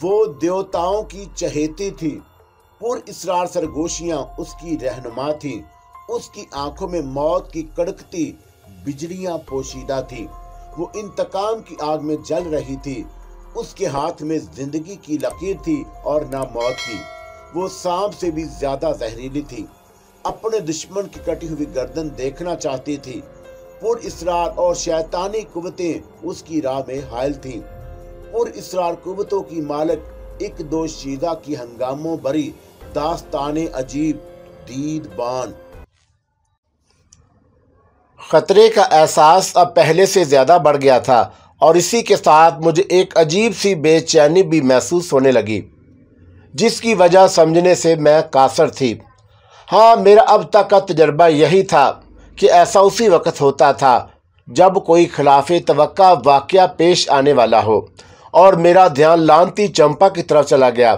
वो देवताओं की चहेती थी पुर इसरार सरगोशियां उसकी रहनुमा थी उसकी आंखों में मौत की कड़कती बिजलियां पोशीदा थी वो इंतकाम की आग में जल रही थी उसके हाथ में जिंदगी की लकीर थी और ना मौत की वो सांप से भी ज्यादा जहरीली थी अपने दुश्मन की कटी हुई गर्दन देखना चाहती थी पुर इसरार और शैतानी कुवतें उसकी राह में हायल थीं। और इसरार कुतों की मालिक एक दो शीदा की हंगामों भरी दास्तान अजीब दीद बान ख़तरे का एहसास अब पहले से ज़्यादा बढ़ गया था और इसी के साथ मुझे एक अजीब सी बेचैनी भी महसूस होने लगी जिसकी वजह समझने से मैं कासर थी हाँ मेरा अब तक का तजर्बा यही था कि ऐसा उसी वक़्त होता था जब कोई खिलाफ तो वाक़ पेश आने वाला हो और मेरा ध्यान लानती चंपा की तरफ चला गया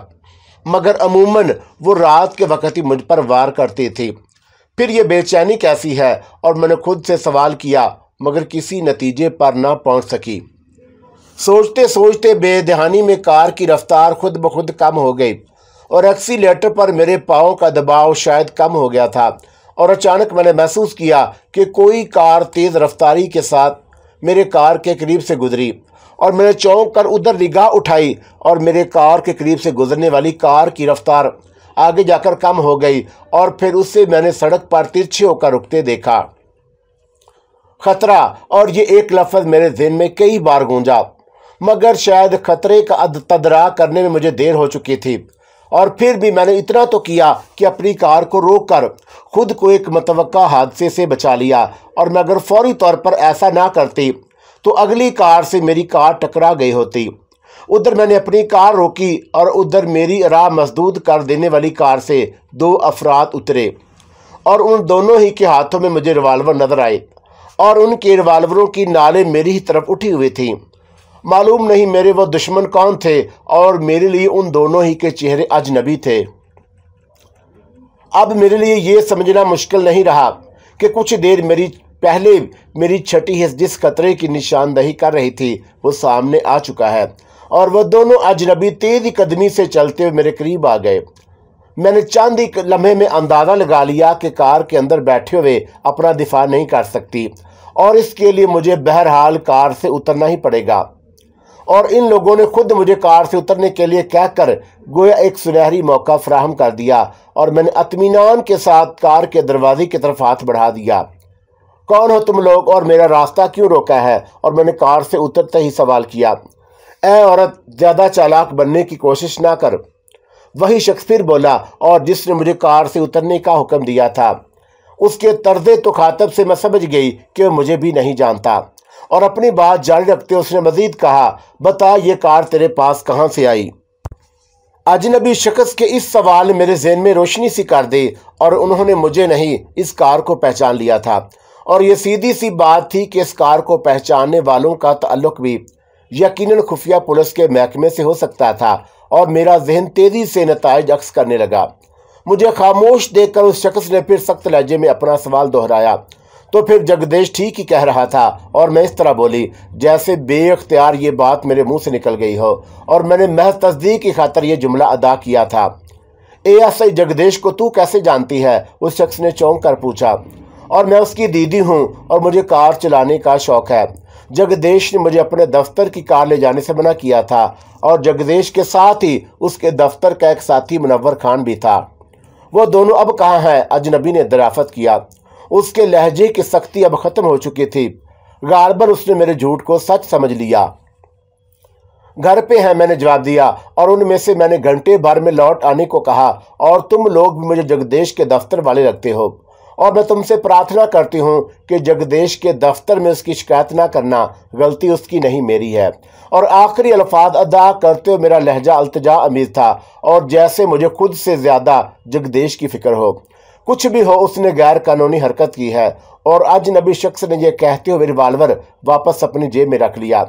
मगर अमूमन वो रात के वक्त ही मुझ पर वार करती थी फिर ये बेचैनी कैसी है और मैंने खुद से सवाल किया मगर किसी नतीजे पर ना पहुंच सकी सोचते सोचते बेदहानी में कार की रफ्तार खुद ब खुद कम हो गई और एक्सीटर पर मेरे पाँव का दबाव शायद कम हो गया था और अचानक मैंने महसूस किया कि कोई कार तेज़ रफ्तारी के साथ मेरे कार के करीब से गुजरी और मैंने चौंक कर उधर निगाह उठाई और मेरे कार के करीब से गुजरने वाली कार की रफ्तार आगे जाकर कम हो गई और फिर उससे मैंने सड़क पर तिरछे होकर रुकते देखा खतरा और ये एक लफ्ज़ मेरे जहन में कई बार गूंजा मगर शायद खतरे का तदरा करने में मुझे देर हो चुकी थी और फिर भी मैंने इतना तो किया कि अपनी कार को रोक कर खुद को एक मतवक़ा हादसे से बचा लिया और मगर फौरी तौर पर ऐसा ना करती तो अगली कार से मेरी कार टकरा गई होती उधर मैंने अपनी कार रोकी और उधर मेरी राह मजदूद कर देने वाली कार से दो अफराद उतरे और उन दोनों ही के हाथों में मुझे रिवाल्वर नज़र आए और उनके रिवाल्वरों की नाले मेरी ही तरफ उठी हुई थी मालूम नहीं मेरे वो दुश्मन कौन थे और मेरे लिए उन दोनों ही के चेहरे अजनबी थे अब मेरे लिए ये समझना मुश्किल नहीं रहा कि कुछ देर मेरी पहले मेरी छठी हिस्स जिस खतरे की निशानदही कर रही थी वो सामने आ चुका है और वह दोनों अजनबी तेज कदमी से चलते हुए मेरे करीब आ गए मैंने चंद एक लम्हे में अंदाज़ा लगा लिया कि कार के अंदर बैठे हुए अपना दिफा नहीं कर सकती और इसके लिए मुझे बहरहाल कार से उतरना ही पड़ेगा और इन लोगों ने खुद मुझे कार से उतरने के लिए कहकर गोया एक सुनहरी मौका फ्राहम कर दिया और मैंने अतमीनान के साथ कार के दरवाजे की तरफ हाथ बढ़ा दिया कौन हो तुम लोग और मेरा रास्ता क्यों रोका है और मैंने कार से उतरते ही सवाल किया ए औरत ज़्यादा चालाक बनने की कोशिश ना कर वही शख्स फिर बोला और जिसने मुझे कार से उतरने का हुक्म दिया था उसके तर्ज तो खातब से मैं समझ गई कि वह मुझे भी नहीं जानता और अपनी बात जारी रखते उसने मजीद कहा बता ये कार तेरे पास कहाँ से आई अजनबी शख्स के इस सवाल मेरे जहन में रोशनी सी कर दी और उन्होंने मुझे नहीं इस कार को पहचान लिया था और ये सीधी सी बात थी कि इस कार को पहचानने वालों का ताल्लुक भी यकीनन खुफिया पुलिस के महकमे से हो सकता था और मेरा जहन तेज़ी से नतज अक्स करने लगा मुझे खामोश देखकर उस शख्स ने फिर सख्त लहजे में अपना सवाल दोहराया तो फिर जगदेश ठीक ही कह रहा था और मैं इस तरह बोली जैसे बेख्तियार ये बात मेरे मुंह से निकल गई हो और मैंने महज तस्दीक की खातर ये जुमला अदा किया था ए एस जगदेश को तू कैसे जानती है उस शख्स ने चौंक कर पूछा और मैं उसकी दीदी हूँ और मुझे कार चलाने का शौक़ है जगदेश ने मुझे अपने दफ्तर की कार ले जाने से मना किया था और जगदेश के साथ ही उसके दफ्तर का एक साथी मुनवर खान भी था वो दोनों अब कहाँ हैं अजनबी ने दराफत किया उसके लहजे की सख्ती अब ख़त्म हो चुकी थी गारबर उसने मेरे झूठ को सच समझ लिया घर पे है मैंने जवाब दिया और उनमें से मैंने घंटे भर में लौट आने को कहा और तुम लोग भी मुझे जगदेश के दफ्तर वाले लगते हो और मैं तुमसे प्रार्थना करती हूँ कि जगदेश के दफ्तर में उसकी शिकायत ना करना गलती उसकी नहीं मेरी है और आखिरी अल्फाज अदा करते हुए मेरा लहजा अल्तजा अमीर था और जैसे मुझे खुद से ज़्यादा जगदेश की फ़िक्र हो कुछ भी हो उसने गैर कानूनी हरकत की है और आज नबी शख्स ने यह कहते हुए रिवाल्वर वापस अपनी जेब में रख लिया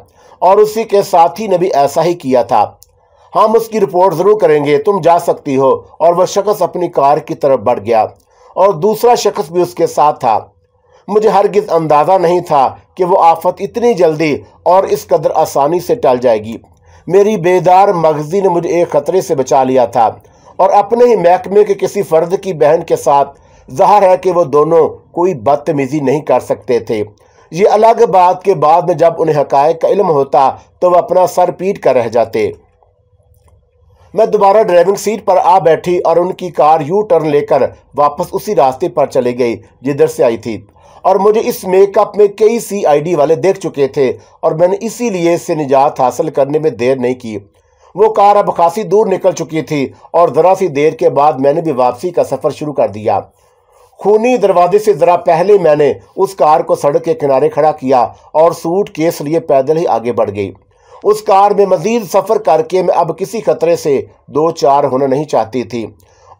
और उसी के साथ ही नबी भी ऐसा ही किया था हम उसकी रिपोर्ट ज़रूर करेंगे तुम जा सकती हो और वह शख्स अपनी कार की तरफ बढ़ गया और दूसरा शख्स भी उसके साथ था मुझे हरगिज़ अंदाज़ा नहीं था कि वो आफत इतनी जल्दी और इस कदर आसानी से टल जाएगी मेरी बेदार मगजी ने मुझे एक ख़तरे से बचा लिया था और अपने ही महकमे के किसी फ़र्द की बहन के साथ ज़ाहर है कि वो दोनों कोई बदतमीज़ी नहीं कर सकते थे ये अलग बात के बाद में जब उन्हें हकायक का इल्म होता तो वह अपना सर पीट कर रह जाते मैं दोबारा ड्राइविंग सीट पर आ बैठी और उनकी कार यू टर्न लेकर वापस उसी रास्ते पर चली गई जिधर से आई थी और मुझे इस मेकअप में कई सीआईडी वाले देख चुके थे और मैंने इसीलिए इससे निजात हासिल करने में देर नहीं की वो कार अब खासी दूर निकल चुकी थी और ज़रा सी देर के बाद मैंने भी वापसी का सफ़र शुरू कर दिया खूनी दरवाजे से ज़रा पहले मैंने उस कार को सड़क के किनारे खड़ा किया और सूट केस लिए पैदल ही आगे बढ़ गई उस कार में मजीद सफ़र करके मैं अब किसी खतरे से दो चार होना नहीं चाहती थी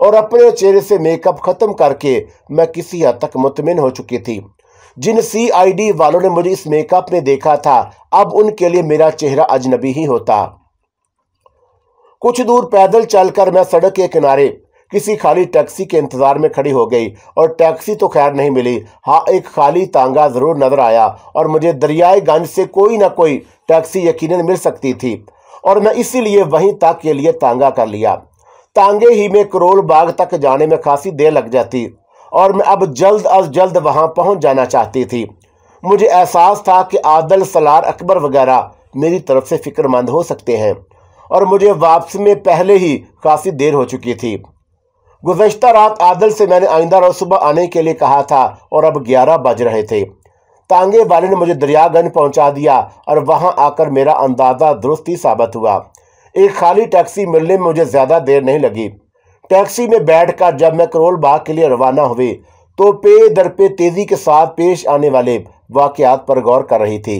और अपने चेहरे से मेकअप ख़त्म करके मैं किसी हद तक मुतमिन हो चुकी थी जिन सीआईडी वालों ने मुझे इस मेकअप में देखा था अब उनके लिए मेरा चेहरा अजनबी ही होता कुछ दूर पैदल चलकर मैं सड़क के किनारे किसी खाली टैक्सी के इंतजार में खड़ी हो गई और टैक्सी तो खैर नहीं मिली हाँ एक खाली तांगा जरूर नजर आया और मुझे दरियाए गंज से कोई ना कोई टैक्सी यकीनन मिल सकती थी और मैं इसीलिए वहीं तक के लिए तांगा कर लिया तांगे ही में करोल बाग तक जाने में खासी देर लग जाती और मैं अब जल्द अज जल्द वहाँ पहुँच जाना चाहती थी मुझे एहसास था कि आदल सलार अकबर वगैरह मेरी तरफ से फिक्रमंद हो सकते हैं और मुझे वापसी में पहले ही काफ़ी देर हो चुकी थी गुजशत रात आदल से मैंने आइंदा रोज सुबह आने के लिए कहा था और अब ग्यारह बज रहे थे तांगे वाले ने मुझे दरियागंज पहुंचा दिया और वहां आकर मेरा अंदाज़ा दुरुस्त ही साबित हुआ एक खाली टैक्सी मिलने में मुझे ज़्यादा देर नहीं लगी टैक्सी में बैठकर जब मैं करोल बाग के लिए रवाना हुई तो पे दर पे तेज़ी के साथ पेश आने वाले वाक़ात पर गौर कर रही थी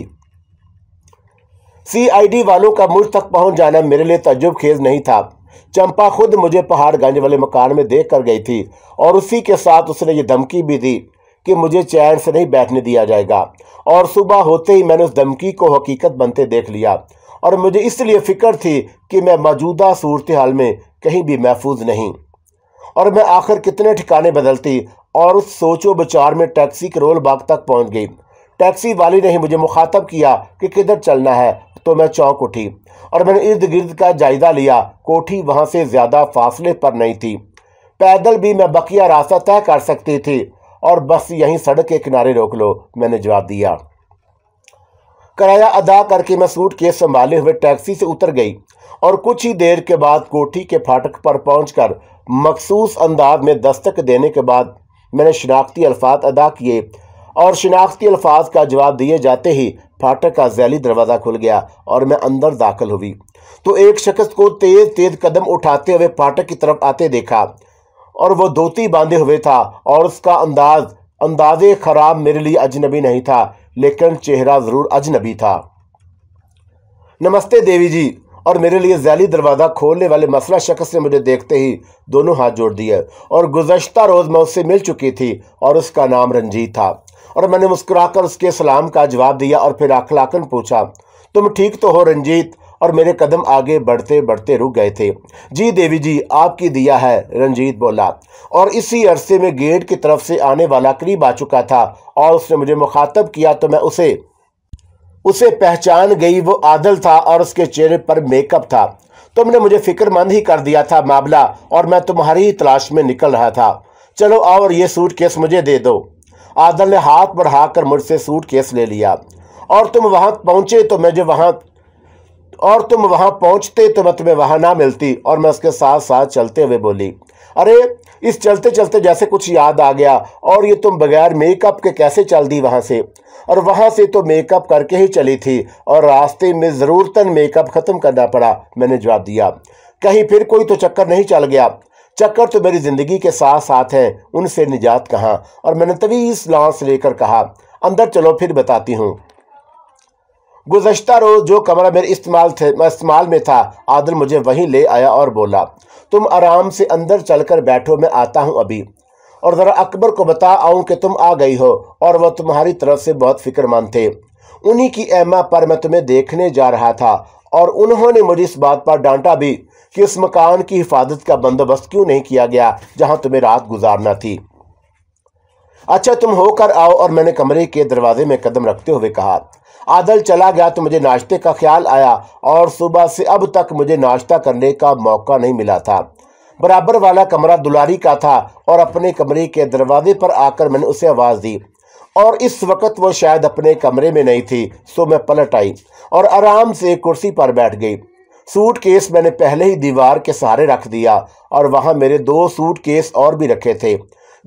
डी वालों का मुझ तक पहुंच जाना मेरे लिए तजुब खेज नहीं था चंपा खुद मुझे पहाड़गंज वाले मकान में देख कर गई थी और उसी के साथ उसने ये धमकी भी दी कि मुझे चैन से नहीं बैठने दिया जाएगा और सुबह होते ही मैंने उस धमकी को हकीकत बनते देख लिया और मुझे इसलिए फिक्र थी कि मैं मौजूदा सूरत हाल में कहीं भी महफूज नहीं और मैं आखिर कितने ठिकाने बदलती और उस सोचो बचार में टैक्सी के रोल बाग तक पहुंच गई टैक्सी वाली ने ही मुझे मुखातब किया कि किधर चलना है तो मैं चौंक उठी और मैंने इर्द गिर्द का जायज़ा लिया कोठी वहां से ज़्यादा फासले पर नहीं थी पैदल भी मैं बकिया रास्ता तय कर सकती थी और बस यहीं सड़क के किनारे रोक लो मैंने जवाब दिया किराया अदा करके मैं सूट केस संभाले हुए टैक्सी से उतर गई और कुछ ही देर के बाद कोठी के फाटक पर पहुंचकर मखसूस अंदाज में दस्तक देने के बाद मैंने शिनाख्ती अल्फात अदा किए और शिनाख्ती अल्फाज का जवाब दिए जाते ही फाटक का जैली दरवाज़ा खुल गया और मैं अंदर दाखिल हुई तो एक शख्स को तेज़ तेज़ कदम उठाते हुए फाटक की तरफ आते देखा और वह धोती बांधे हुए था और उसका अंदाज अंदाज खराब मेरे लिए अजनबी नहीं था लेकिन चेहरा ज़रूर अजनबी था नमस्ते देवी जी और मेरे लिए जैली दरवाज़ा खोलने वाले मसला शख्स ने मुझे देखते ही दोनों हाथ जोड़ दिए और गुजशत रोज़ मैं उससे मिल चुकी थी और उसका नाम रंजीत था और मैंने मुस्कुराकर उसके सलाम का जवाब दिया और फिर आखलाकन पूछा तुम ठीक तो हो रंजीत और मेरे कदम आगे बढ़ते बढ़ते रुक गए थे जी देवी जी आपकी दिया है रंजीत बोला और इसी अरसे में गेट की तरफ से आने वाला करीब आ चुका था और उसने मुझे मुखातब किया तो मैं उसे उसे पहचान गई वो आदल था और उसके चेहरे पर मेकअप था तुमने मुझे फिक्रमंद ही कर दिया था मामला और मैं तुम्हारी ही तलाश में निकल रहा था चलो आओ और ये सूट केस मुझे दे दो आदल ने हाथ बढ़ाकर मुझसे सूट केस ले लिया और तुम वहाँ पहुँचे तो जो वहाँ और तुम वहाँ पहुँचते तो मैं तुम्हें वहाँ ना मिलती और मैं उसके साथ साथ चलते हुए बोली अरे इस चलते चलते जैसे कुछ याद आ गया और ये तुम बगैर मेकअप के कैसे चल दी वहाँ से और वहाँ से तो मेकअप करके ही चली थी और रास्ते में ज़रूरतन मेकअप ख़त्म करना पड़ा मैंने जवाब दिया कहीं फिर कोई तो चक्कर नहीं चल गया चक्कर तो मेरी ज़िंदगी के साथ साथ हैं उनसे निजात कहाँ और मैंने तभी इस लॉन्स लेकर कहा अंदर चलो फिर बताती हूँ गुजशत रोज़ जो कमरा मेरे इस्तेमाल थे इस्तेमाल में था आदिल मुझे वहीं ले आया और बोला तुम आराम से अंदर चलकर बैठो मैं आता हूँ अभी और ज़रा अकबर को बता आऊँ कि तुम आ गई हो और वह तुम्हारी तरफ से बहुत फिक्रमंद थे उन्हीं की एमा पर मैं तुम्हें देखने जा रहा था और उन्होंने मुझे इस बात पर डांटा भी कि उस मकान की हिफाजत का बंदोबस्त क्यों नहीं किया गया जहां तुम्हें रात गुजारना थी अच्छा तुम होकर आओ और मैंने कमरे के दरवाजे में कदम रखते हुए कहा आदल चला गया तो मुझे नाश्ते का ख्याल आया और सुबह से अब तक मुझे नाश्ता करने का मौका नहीं मिला था बराबर वाला कमरा दुलारी का था और अपने कमरे के दरवाजे पर आकर मैंने उसे आवाज़ दी और इस वक्त वह शायद अपने कमरे में नहीं थी सो मैं पलट आई और आराम से कुर्सी पर बैठ गई सूट केस मैंने पहले ही दीवार के सहारे रख दिया और वहाँ मेरे दो सूट केस और भी रखे थे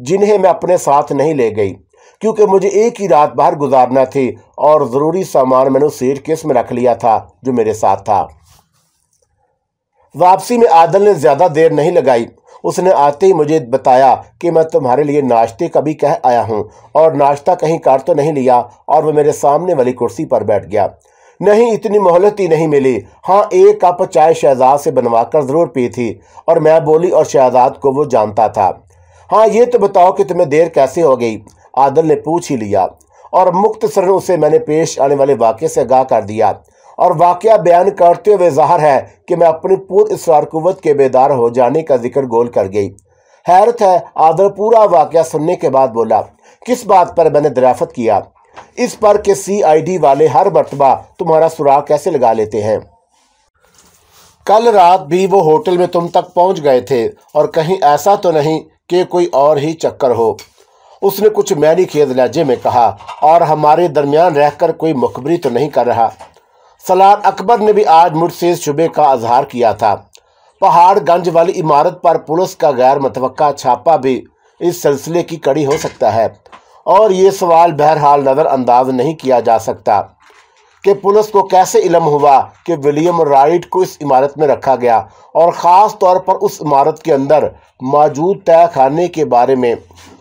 जिन्हें मैं अपने साथ नहीं ले गई क्योंकि मुझे एक ही रात बाहर गुजारना थी और ज़रूरी सामान मैंने उस सीट केस में रख लिया था जो मेरे साथ था वापसी में आदल ने ज़्यादा देर नहीं लगाई उसने आते ही मुझे बताया कि मैं तुम्हारे लिए नाश्ते का भी कह आया हूँ और नाश्ता कहीं कार तो नहीं लिया और वह मेरे सामने वाली कुर्सी पर बैठ गया नहीं इतनी मोहलत ही नहीं मिली हाँ एक कप चाय शहजाद से बनवा कर ज़रूर पी थी और मैं बोली और शहजाद को वो जानता था हाँ ये तो बताओ कि तुम्हें देर कैसे हो गई आदल ने पूछ ही लिया और मुख्तसर उसे मैंने पेश आने वाले वाक्य से आगाह कर दिया और वाक़ बयान करते हुए ज़ाहर है कि मैं अपनी पूर्व इसरार कुत के बेदार हो जाने का जिक्र गोल कर गई हैरत है आदर पूरा वाक़ सुनने के बाद बोला किस बात पर मैंने दराफत किया इस पर के सी आई डी वाले हर मरतबा तुम्हारा सुराग कैसे लगा लेते हैं कल रात भी वो होटल में तुम तक पहुंच गए थे और कहीं ऐसा तो नहीं कि कोई और ही चक्कर हो उसने कुछ मैनी खेद लहजे में कहा और हमारे दरमियान रहकर कोई मुखबरी तो नहीं कर रहा सलार अकबर ने भी आज मुझसे शुबे का अजहार किया था पहाड़गंज वाली इमारत पर पुलिस का गैर मतव छापा भी इस सिलसिले की कड़ी हो सकता है और ये सवाल बहरहाल नज़रअंदाज नहीं किया जा सकता कि पुलिस को कैसे इलम हुआ कि विलियम राइट को इस इमारत में रखा गया और ख़ास तौर पर उस इमारत के अंदर मौजूद तय खाने के बारे में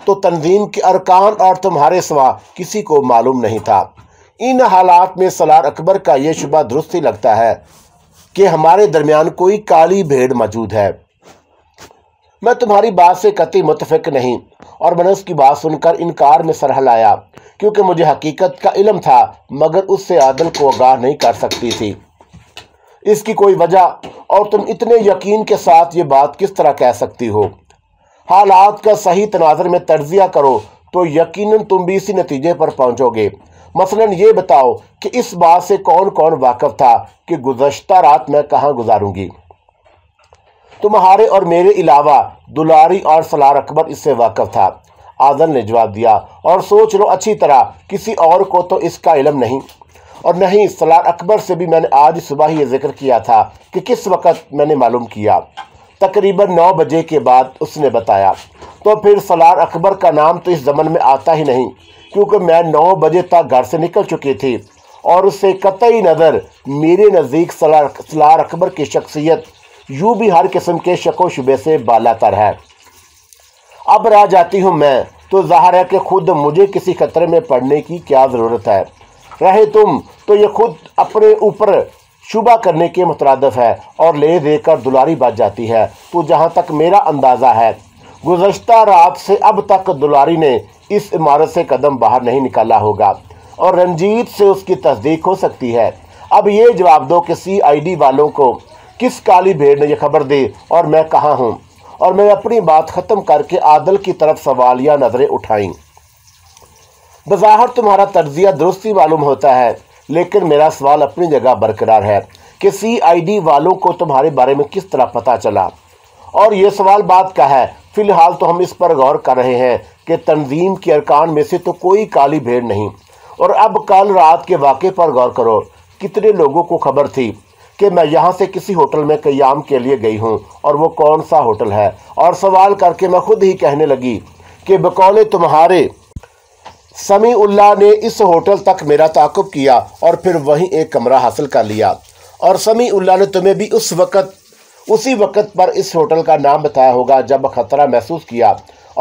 तो तंजीम के अरकान और तुम्हारे सवा किसी को मालूम नहीं था इन हालात में सलार अकबर का यह शुबा दुरुस्त ही लगता है कि हमारे दरमियान कोई काली भेड़ मौजूद है मैं तुम्हारी बात से कति मुतफिक नहीं और मैंने उसकी बात सुनकर इनकार में सर लाया क्योंकि मुझे हकीकत का इलम था मगर उससे आदल को आगाह नहीं कर सकती थी इसकी कोई वजह और तुम इतने यकीन के साथ ये बात किस तरह कह सकती हो हालात का सही तनाजर में तर्जिया करो तो यकीनन तुम भी इसी नतीजे पर पहुंचोगे मसलन ये बताओ कि इस बात से कौन कौन वाकफ था कि गुजशत रात मैं कहाँ गुजारूंगी तुम्हारे और मेरे अलावा दुलारी और सलार अकबर इससे वाकफ था आजल ने जवाब दिया और सोच लो अच्छी तरह किसी और को तो इसका इलम नहीं और नहीं सलार अकबर से भी मैंने आज सुबह ही ये जिक्र किया था कि किस वक्त मैंने मालूम किया तकरीबन नौ बजे के बाद उसने बताया तो फिर सलार अकबर का नाम तो इस जमन में आता ही नहीं क्योंकि मैं नौ बजे तक घर से निकल चुकी थी और उससे कतई नज़र मेरे नज़दीक सलार अकबर की शख्सियत यूँ भी हर किस्म के शको शुबे से बालातर है अब रह जाती हूँ मैं तो जाहिर है कि खुद मुझे किसी खतरे में पड़ने की क्या ज़रूरत है रहे तुम तो ये खुद अपने ऊपर शुबा करने के मुतरदफ है और ले देकर दुलारी बच जाती है तो जहाँ तक मेरा अंदाज़ा है गुजशत रात से अब तक दुलारी ने इस इमारत से कदम बाहर नहीं निकाला होगा और रंजीत से उसकी तस्दीक हो सकती है अब ये जवाब दो कि सी आई डी वालों को किस काली भेड़ ने यह खबर दी और मैं कहाँ हूँ और मैं अपनी बात ख़त्म करके आदल की तरफ सवाल या नज़रें उठाई बज़ाहर तुम्हारा तर्जिया दुरुस्ती मालूम होता है लेकिन मेरा सवाल अपनी जगह बरकरार है कि सी आई डी वालों को तुम्हारे बारे में किस तरह पता चला और ये सवाल बात का है फिलहाल तो हम इस पर गौर कर रहे हैं कि तंजीम के अरकान में से तो कोई काली भेड़ नहीं और अब कल रात के वाक़े पर गौर करो कितने लोगों को खबर थी कि मैं यहाँ से किसी होटल में कयाम के लिए गई हूँ और वो कौन सा होटल है और सवाल करके मैं खुद ही कहने लगी कि बकौले तुम्हारे समी उल्ला ने इस होटल तक मेरा ताकुब किया और फिर वहीं एक कमरा हासिल कर लिया और समी उल्ला ने तुम्हें भी उस वक़्त उसी वक्त पर इस होटल का नाम बताया होगा जब खतरा महसूस किया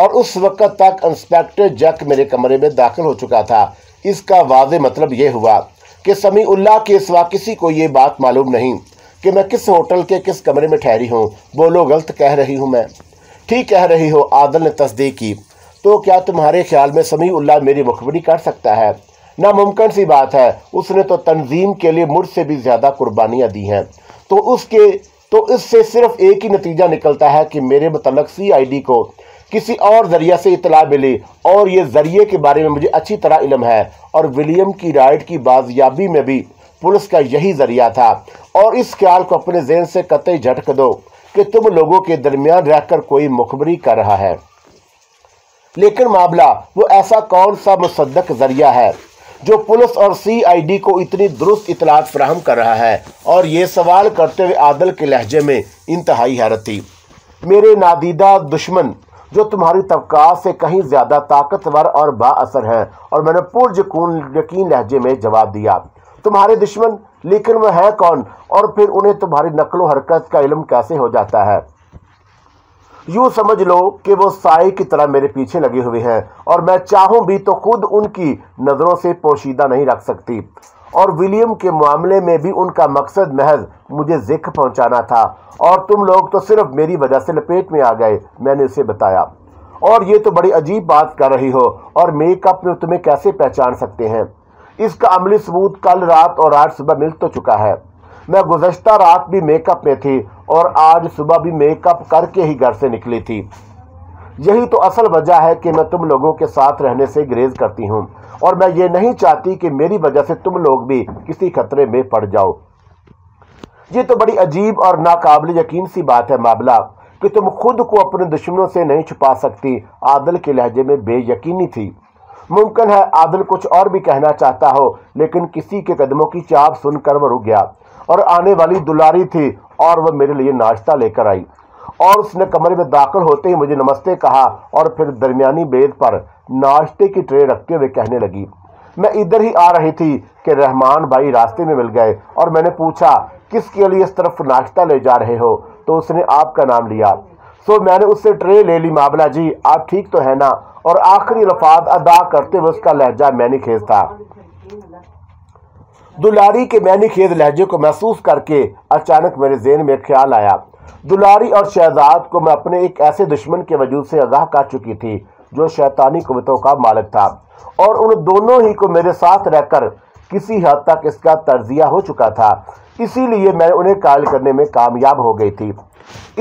और उस वक्त तक इंस्पेक्टर जैक मेरे कमरे में दाखिल हो चुका था इसका वाज मतलब ये हुआ कि समी उल्ला के सिवा किसी को ये बात मालूम नहीं कि मैं किस होटल के किस कमरे में ठहरी हूँ बोलो गलत कह रही हूँ मैं ठीक कह रही हो आदल ने तस्दीक की तो क्या तुम्हारे ख्याल में समी उल्ला मेरी मुखबरी कर सकता है नामुमकिन सी बात है उसने तो तंजीम के लिए मुझसे भी ज़्यादा कुर्बानियाँ दी हैं तो उसके तो इससे सिर्फ एक ही नतीजा निकलता है कि मेरे मतलब सी को किसी और जरिया से इतला मिली और ये जरिए के बारे में मुझे अच्छी तरह इलम है और विलियम की राइट की बाजियाबी में भी पुलिस का यही जरिया था और इस ख्याल को अपने जहन से कतई झटक दो कि तुम लोगों के दरमियान रहकर कोई मुखबरी कर रहा है लेकिन मामला वो ऐसा कौन सा मुसदक जरिया है जो पुलिस और सीआईडी को इतनी दुरुस्त इतलात फ्राहम कर रहा है और ये सवाल करते हुए आदल के लहजे में इंतहाई हैरत थी मेरे नादीदा दुश्मन जो तुम्हारी तबकात से कहीं ज़्यादा ताकतवर और बासर है और मैंने पुरजकून यकीन लहजे में जवाब दिया तुम्हारे दुश्मन लेकिन वह है कौन और फिर उन्हें तुम्हारी नकलो हरकत का इलम कैसे हो जाता है यूँ समझ लो कि वो साय की तरह मेरे पीछे लगे हुए हैं और मैं चाहूँ भी तो खुद उनकी नज़रों से पोशीदा नहीं रख सकती और विलियम के मामले में भी उनका मकसद महज मुझे जिक पहुँचाना था और तुम लोग तो सिर्फ मेरी वजह से लपेट में आ गए मैंने उसे बताया और ये तो बड़ी अजीब बात कर रही हो और मेकअप में तुम्हें कैसे पहचान सकते हैं इसका अमली सबूत कल रात और आज सुबह मिल तो चुका है मैं गुजशत रात भी मेकअप में थी और आज सुबह भी मेकअप करके ही घर से निकली थी यही तो असल वजह है कि मैं तुम लोगों के साथ रहने से ग्रेज करती हूँ और मैं ये नहीं चाहती कि मेरी वजह से तुम लोग भी किसी खतरे में पड़ जाओ ये तो बड़ी अजीब और नाकबिल यकीन सी बात है मामला कि तुम खुद को अपने दुश्मनों से नहीं छुपा सकती आदल के लहजे में बेयकीनी थी मुमकिन है आदल कुछ और भी कहना चाहता हो लेकिन किसी के कदमों की चाप सुनकर वह रुक गया और आने वाली दुलारी थी और वह मेरे लिए नाश्ता लेकर आई और उसने कमरे में दाखिल होते ही मुझे नमस्ते कहा और फिर दरमियानी बेद पर नाश्ते की ट्रे रखते हुए कहने लगी मैं इधर ही आ रही थी कि रहमान भाई रास्ते में मिल गए और मैंने पूछा किसके लिए इस तरफ नाश्ता ले जा रहे हो तो उसने आपका नाम लिया सो मैंने उससे ट्रे ले ली मामला जी आप ठीक तो है ना और आखिरी लफात अदा करते हुए उसका लहजा मैंने खेज था दुलारी के मैनी खेज लहजे को महसूस करके अचानक मेरे जेन में ख्याल आया दुलारी और शहजाद को मैं अपने एक ऐसे दुश्मन के वजूद से आगाह कर चुकी थी जो शैतानी कुतों का मालिक था और उन दोनों ही को मेरे साथ रहकर किसी हद तक इसका तर्जिया हो चुका था इसीलिए मैं उन्हें कायल करने में कामयाब हो गई थी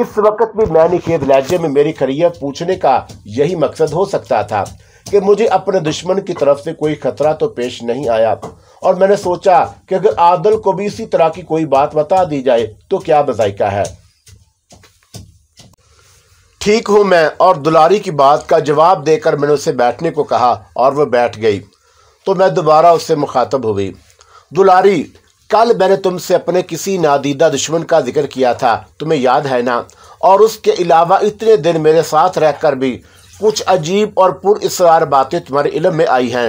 इस वक्त भी मैनी खेत लहजे में मेरी खरीय पूछने का यही मकसद हो सकता था कि मुझे अपने दुश्मन की तरफ से कोई खतरा तो पेश नहीं आया और मैंने सोचा कि अगर आदल को भी इसी तरह की कोई बात बता दी जाए तो क्या बजायका है ठीक हूं मैं और दुलारी की बात का जवाब देकर मैंने उसे बैठने को कहा और वह बैठ गई तो मैं दोबारा उससे मुखातब हुई दुलारी कल मैंने तुमसे अपने किसी नादीदा दुश्मन का जिक्र किया था तुम्हें याद है ना और उसके अलावा इतने दिन मेरे साथ रहकर भी कुछ अजीब और पुरार बातें तुम्हारे इलम में आई हैं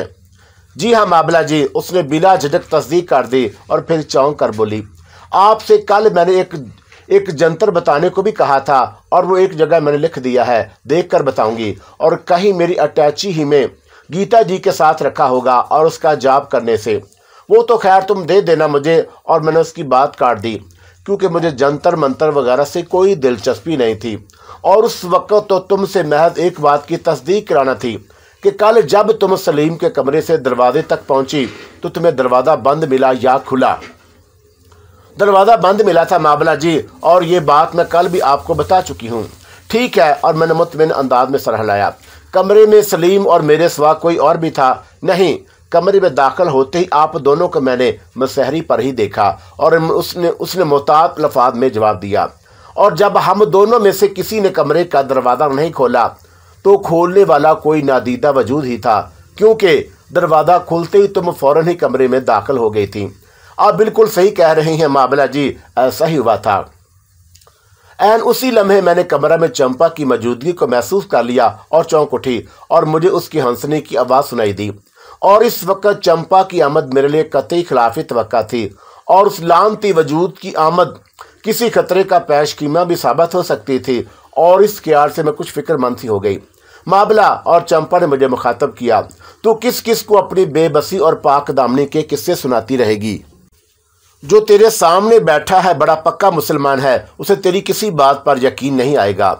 जी हाँ मामला जी उसने बिला झटक तस्दीक कर दी और फिर चौंक कर बोली आपसे कल मैंने एक एक जंतर बताने को भी कहा था और वो एक जगह मैंने लिख दिया है देख कर बताऊंगी और कहीं मेरी अटैची ही में गीता जी के साथ रखा होगा और उसका जाप करने से वो तो खैर तुम दे देना मुझे और मैंने उसकी बात काट दी क्योंकि मुझे जंतर मंतर वगैरह से कोई दिलचस्पी नहीं थी और उस वक्त तो तुमसे महज एक बात की तस्दीक कराना थी कि कल जब तुम सलीम के कमरे से दरवाजे तक पहुंची तो तुम्हें दरवाज़ा बंद मिला या खुला दरवाज़ा बंद मिला था मामला जी और ये बात मैं कल भी आपको बता चुकी हूँ ठीक है और मैंने मुतमिन अंदाज में सराह लाया कमरे में सलीम और मेरे सवा कोई और भी था नहीं कमरे में दाखिल होते ही आप दोनों को मैंने मसहरी पर ही देखा और उसने उसने मोहतात लफाज में जवाब दिया और जब हम दोनों में से किसी ने कमरे का दरवाज़ा नहीं खोला तो खोलने वाला कोई नादीदा वजूद ही था क्योंकि दरवाज़ा खुलते ही तुम फ़ौर ही कमरे में दाखिल हो गई थी आप बिल्कुल सही कह रहे हैं मामला जी ऐसा ही हुआ था एन उसी लम्हे मैंने कमरा में चंपा की मौजूदगी को महसूस कर लिया और चौंक उठी और मुझे उसकी हंसने की आवाज़ सुनाई दी और इस वक्त चंपा की आमद मेरे लिए कतई खिलाफ तो थी और उस लानती वजूद की आमद किसी खतरे का पैश कीमा भी साबित हो सकती थी और इस ख्याल से मैं कुछ फिक्रमंद सी हो गई माबला और चंपा ने मुझे मुखातब किया तो किस किस को अपनी बेबसी और पाक दामनी के किस्से सुनाती रहेगी जो तेरे सामने बैठा है बड़ा पक्का मुसलमान है उसे तेरी किसी बात पर यकीन नहीं आएगा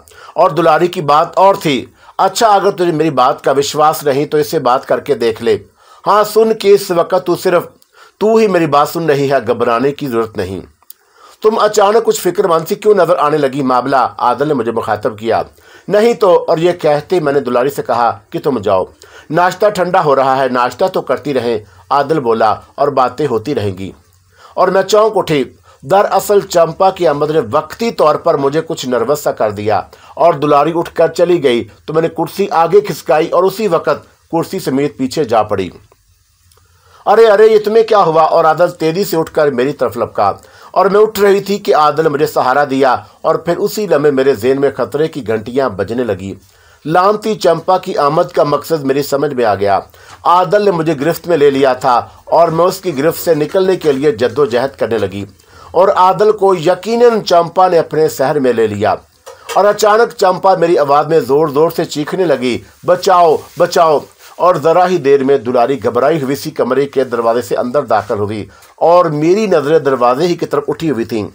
और दुलारी की बात और थी अच्छा अगर तुझे मेरी बात का विश्वास नहीं तो इसे बात करके देख ले हाँ सुन कि इस वक्त तू सिर्फ तू ही मेरी बात सुन रही है घबराने की जरूरत नहीं तुम अचानक कुछ फिक्रमंद सी क्यों नजर आने लगी मामला आदल ने मुझे मुखातब किया नहीं तो और ये कहते मैंने दुलारी से कहा कि तुम जाओ नाश्ता ठंडा हो रहा है नाश्ता तो करती रहें आदल बोला और बातें होती रहेंगी और मैं चौंक उठी दरअसल चंपा की आमद ने वक्ती तौर पर मुझे कुछ नर्वस सा कर दिया और दुलारी उठकर चली गई तो मैंने कुर्सी आगे खिसकाई और उसी वक्त कुर्सी समेत पीछे जा पड़ी अरे अरे ये तुम्हें क्या हुआ और आदल तेजी से उठकर मेरी तरफ लपका और मैं उठ रही थी कि आदल मुझे सहारा दिया और फिर उसी लम्हे मेरे जेन में खतरे की घंटियां बजने लगी लामती चंपा की आमद का मकसद मेरी समझ में आ गया आदल ने मुझे गिरफ्त में ले लिया था और मैं उसकी गिरफ्त से निकलने के लिए जद्दोजहद करने लगी और आदल को यकीनन चंपा ने अपने शहर में ले लिया और अचानक चंपा मेरी आवाज़ में ज़ोर ज़ोर से चीखने लगी बचाओ बचाओ और ज़रा ही देर में दुलारी घबराई हुई सी कमरे के दरवाजे से अंदर दाखिल हुई और मेरी नज़रें दरवाजे ही की तरफ उठी हुई थीं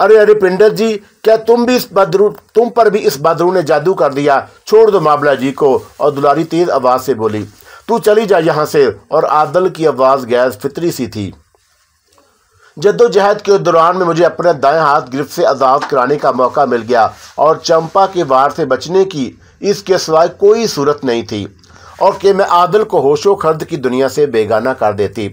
अरे अरे पिंडर जी क्या तुम भी इस बदरू तुम पर भी इस बदरू ने जादू कर दिया छोड़ दो मामला जी को और दुलारी तेज आवाज़ से बोली तू चली जा यहां से और आदल की आवाज़ गैस फितरी सी थी जद्दोजहद के दौरान में मुझे अपने दाएं हाथ गिरफ्त से आज़ाद कराने का मौका मिल गया और चंपा के वार से बचने की इसके सिवाय कोई सूरत नहीं थी और कि मैं आदिल को होशो खर्द की दुनिया से बेगाना कर देती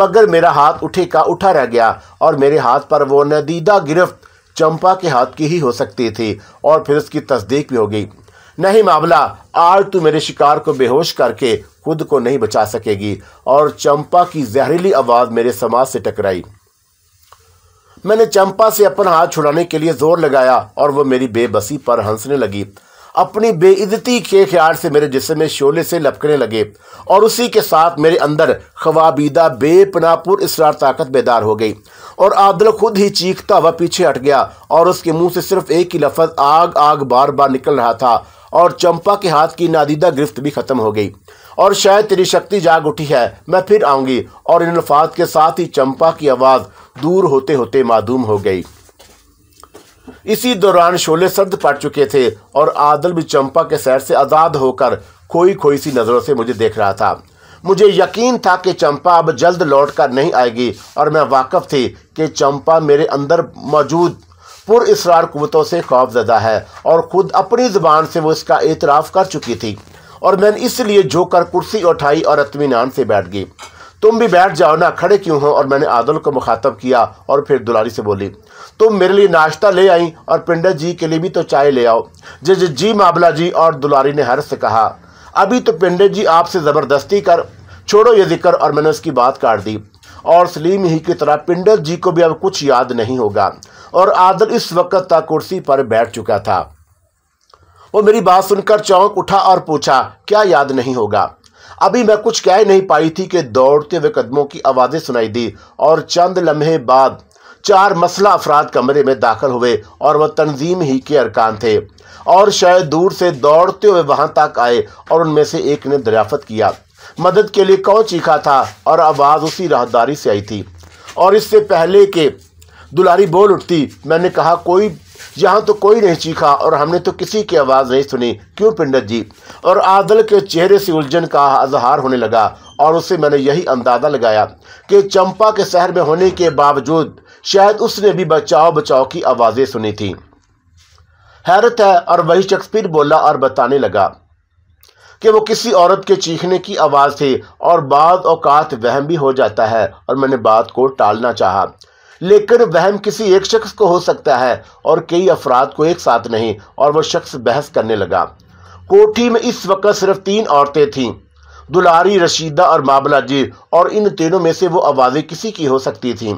मगर मेरा हाथ उठे का उठा रह गया और मेरे हाथ पर वो नदीदा गिरफ्त चंपा के हाथ की ही हो सकती थी और फिर उसकी तस्दीक भी होगी नहीं मामला आज तू मेरे शिकार को बेहोश करके खुद को नहीं बचा सकेगी और चंपा की जहरीली आवाज़ मेरे समाज से टकराई मैंने चंपा से अपना हाथ छुड़ाने के लिए जोर लगाया और वह मेरी बेबसी पर हंसने लगी अपनी बेइज्जती के ख्याल से मेरे जिसम में शोले से लपकने लगे और उसी के साथ मेरे अंदर खवाबीदा बेपनापुर इसरार ताकत बेदार हो गई और आदल खुद ही चीखता हुआ पीछे हट गया और उसके मुंह से सिर्फ एक ही लफज आग आग बार बार निकल रहा था और चंपा के हाथ की नादीदा गिरफ्त भी खत्म हो गई और शायद तेरी शक्ति जाग उठी है मैं फिर आऊंगी और इन अल्फाज के साथ ही चंपा की आवाज़ दूर होते होते मादूम हो गई इसी दौरान शोले सर्द पड़ चुके थे और आदल भी चंपा के सैर से आज़ाद होकर खोई खोई सी नज़रों से मुझे देख रहा था मुझे यकीन था कि चंपा अब जल्द लौट कर नहीं आएगी और मैं वाकफ थी कि चंपा मेरे अंदर मौजूद इसरार कुतों से खौफजदा है और ख़ुद अपनी ज़ुबान से वो इसका एतराफ़ कर चुकी थी और मैंने इसलिए झोंक कर कुर्सी उठाई और अतमीनान से बैठ गई तुम भी बैठ जाओ ना खड़े क्यों हो और मैंने आदल को मुखातब किया और फिर दुलारी से बोली तुम मेरे लिए नाश्ता ले आई और पिंडत जी के लिए भी तो चाय ले आओ जे जी जी मामला जी और दुलारी ने हर्ष से कहा अभी तो पिंडत जी आपसे ज़बरदस्ती कर छोड़ो ये जिक्र और मैंने उसकी बात काट दी और सलीम ही की तरह पिंडर जी को भी अब कुछ याद नहीं होगा और आदल इस वक्त तक कुर्सी पर बैठ चुका था वो मेरी बात सुनकर चौंक उठा और पूछा क्या याद नहीं होगा अभी मैं कुछ कह नहीं पाई थी कि दौड़ते हुए कदमों की आवाज़ें सुनाई दी और चंद लम्हे बाद चार मसला अफराद कमरे में दाखिल हुए और वह तंजीम ही के अरकान थे और शायद दूर से दौड़ते हुए वहां तक आए और उनमें से एक ने दरियाफत किया मदद के लिए कौन चीखा था और आवाज़ उसी राहदारी से आई थी और इससे पहले के दुलारी बोल उठती मैंने कहा कोई यहाँ तो कोई नहीं चीखा और हमने तो किसी की आवाज़ नहीं सुनी क्यों पंडित जी और आदल के चेहरे से उलझन का अजहार होने लगा और उससे मैंने यही अंदाज़ा लगाया कि चंपा के शहर में होने के बावजूद शायद उसने भी बचाओ बचाओ की आवाज़ें सुनी थी हैरत है और वही शख्स फिर बोला और बताने लगा कि वो किसी औरत के चीखने की आवाज़ थी और बाद औकात वहम भी हो जाता है और मैंने बात को टालना चाहा लेकिन वहम किसी एक शख्स को हो सकता है और कई अफराद को एक साथ नहीं और वह शख्स बहस करने लगा कोठी में इस वक्त सिर्फ तीन औरतें थीं दुलारी रशीदा और माबला जी और इन तीनों में से वो आवाज़ें किसी की हो सकती थीं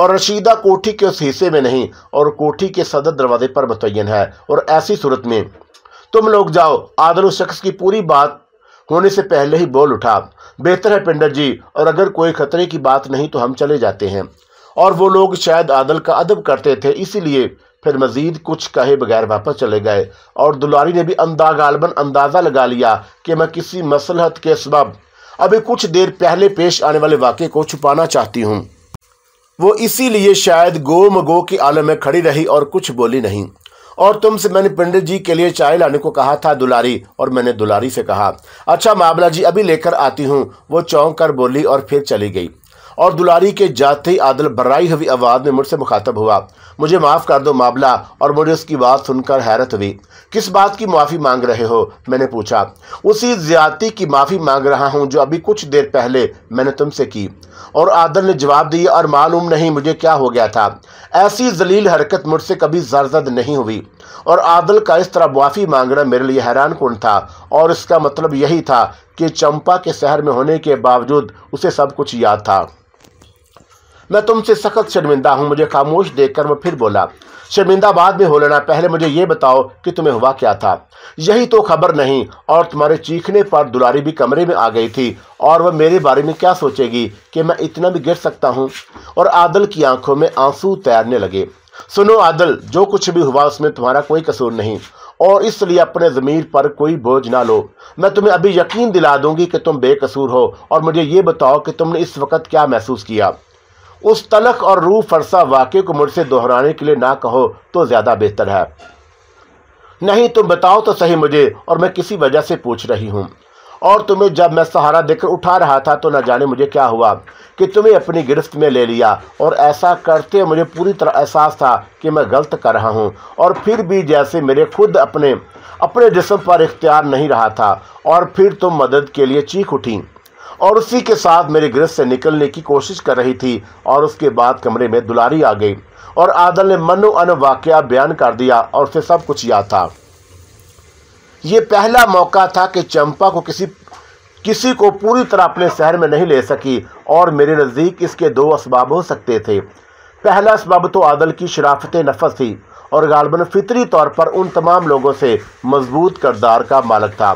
और रशीदा कोठी के उस हिस्से में नहीं और कोठी के सदर दरवाजे पर मुतन है और ऐसी सूरत में तुम लोग जाओ आदर उस शख्स की पूरी बात होने से पहले ही बोल उठा बेहतर है पिंडर जी और अगर कोई खतरे की बात नहीं तो हम चले जाते हैं और वो लोग शायद आदल का अदब करते थे इसीलिए फिर मजीद कुछ कहे बगैर वापस चले गए और दुलारी ने भी अंदा गालबन अंदाज़ा लगा लिया कि मैं किसी मसलहत के सबब अभी कुछ देर पहले पेश आने वाले वाक़े को छुपाना चाहती हूँ वो इसीलिए शायद गो मगो के आलम में खड़ी रही और कुछ बोली नहीं और तुमसे मैंने पंडित जी के लिए चाय लाने को कहा था दुलारी और मैंने दुलारी से कहा अच्छा मामला जी अभी लेकर आती हूँ वो चौंक कर बोली और फिर चली गई और दुलारी के जाते ही बर्राई हुई आवाज़ में मुझसे मुखातब हुआ मुझे माफ़ कर दो मामला और मुझे उसकी बात सुनकर हैरत हुई किस बात की माफ़ी मांग रहे हो मैंने पूछा उसी ज़्यादती की माफ़ी मांग रहा हूँ जो अभी कुछ देर पहले मैंने तुमसे की और आदल ने जवाब दिया और मालूम नहीं मुझे क्या हो गया था ऐसी जलील हरकत मुझसे कभी जरजद नहीं हुई और आदल का इस तरह माफ़ी मांगना मेरे लिए हैरान कौन था और इसका मतलब यही था कि चंपा के शहर में होने के बावजूद उसे सब कुछ याद था मैं तुमसे सख्त शर्मिंदा हूँ मुझे खामोश देखकर मैं फिर बोला शर्मिंदा बाद में हो लेना पहले मुझे ये बताओ कि तुम्हें हुआ क्या था यही तो खबर नहीं और तुम्हारे चीखने पर दुलारी भी कमरे में आ गई थी और वह मेरे बारे में क्या सोचेगी कि मैं इतना भी गिर सकता हूँ और आदल की आंखों में आंसू तैरने लगे सुनो आदल जो कुछ भी हुआ उसमें तुम्हारा कोई कसूर नहीं और इसलिए अपने ज़मीर पर कोई बोझ ना लो मैं तुम्हें अभी यकीन दिला दूंगी कि तुम बेकसूर हो और मुझे ये बताओ कि तुमने इस वक्त क्या महसूस किया उस तलख और रूह फरसा वाक्य को मुझसे दोहराने के लिए ना कहो तो ज़्यादा बेहतर है नहीं तुम बताओ तो सही मुझे और मैं किसी वजह से पूछ रही हूँ और तुम्हें जब मैं सहारा देकर उठा रहा था तो न जाने मुझे क्या हुआ कि तुम्हें अपनी गिरफ्त में ले लिया और ऐसा करते मुझे पूरी तरह एहसास था कि मैं गलत कर रहा हूँ और फिर भी जैसे मेरे खुद अपने अपने जिसम पर इख्तियार नहीं रहा था और फिर तुम मदद के लिए चीख उठी और उसी के साथ मेरे गृह से निकलने की कोशिश कर रही थी और उसके बाद कमरे में दुलारी आ गई और आदल ने मनो अन वाक्य बयान कर दिया और उसे सब कुछ याद था ये पहला मौका था कि चंपा को किसी किसी को पूरी तरह अपने शहर में नहीं ले सकी और मेरे नज़दीक इसके दो इसबाब हो सकते थे पहला इसबाब तो आदल की शराफत नफस थी और गालबन फितरी तौर पर उन तमाम लोगों से मजबूत करदार का मालक था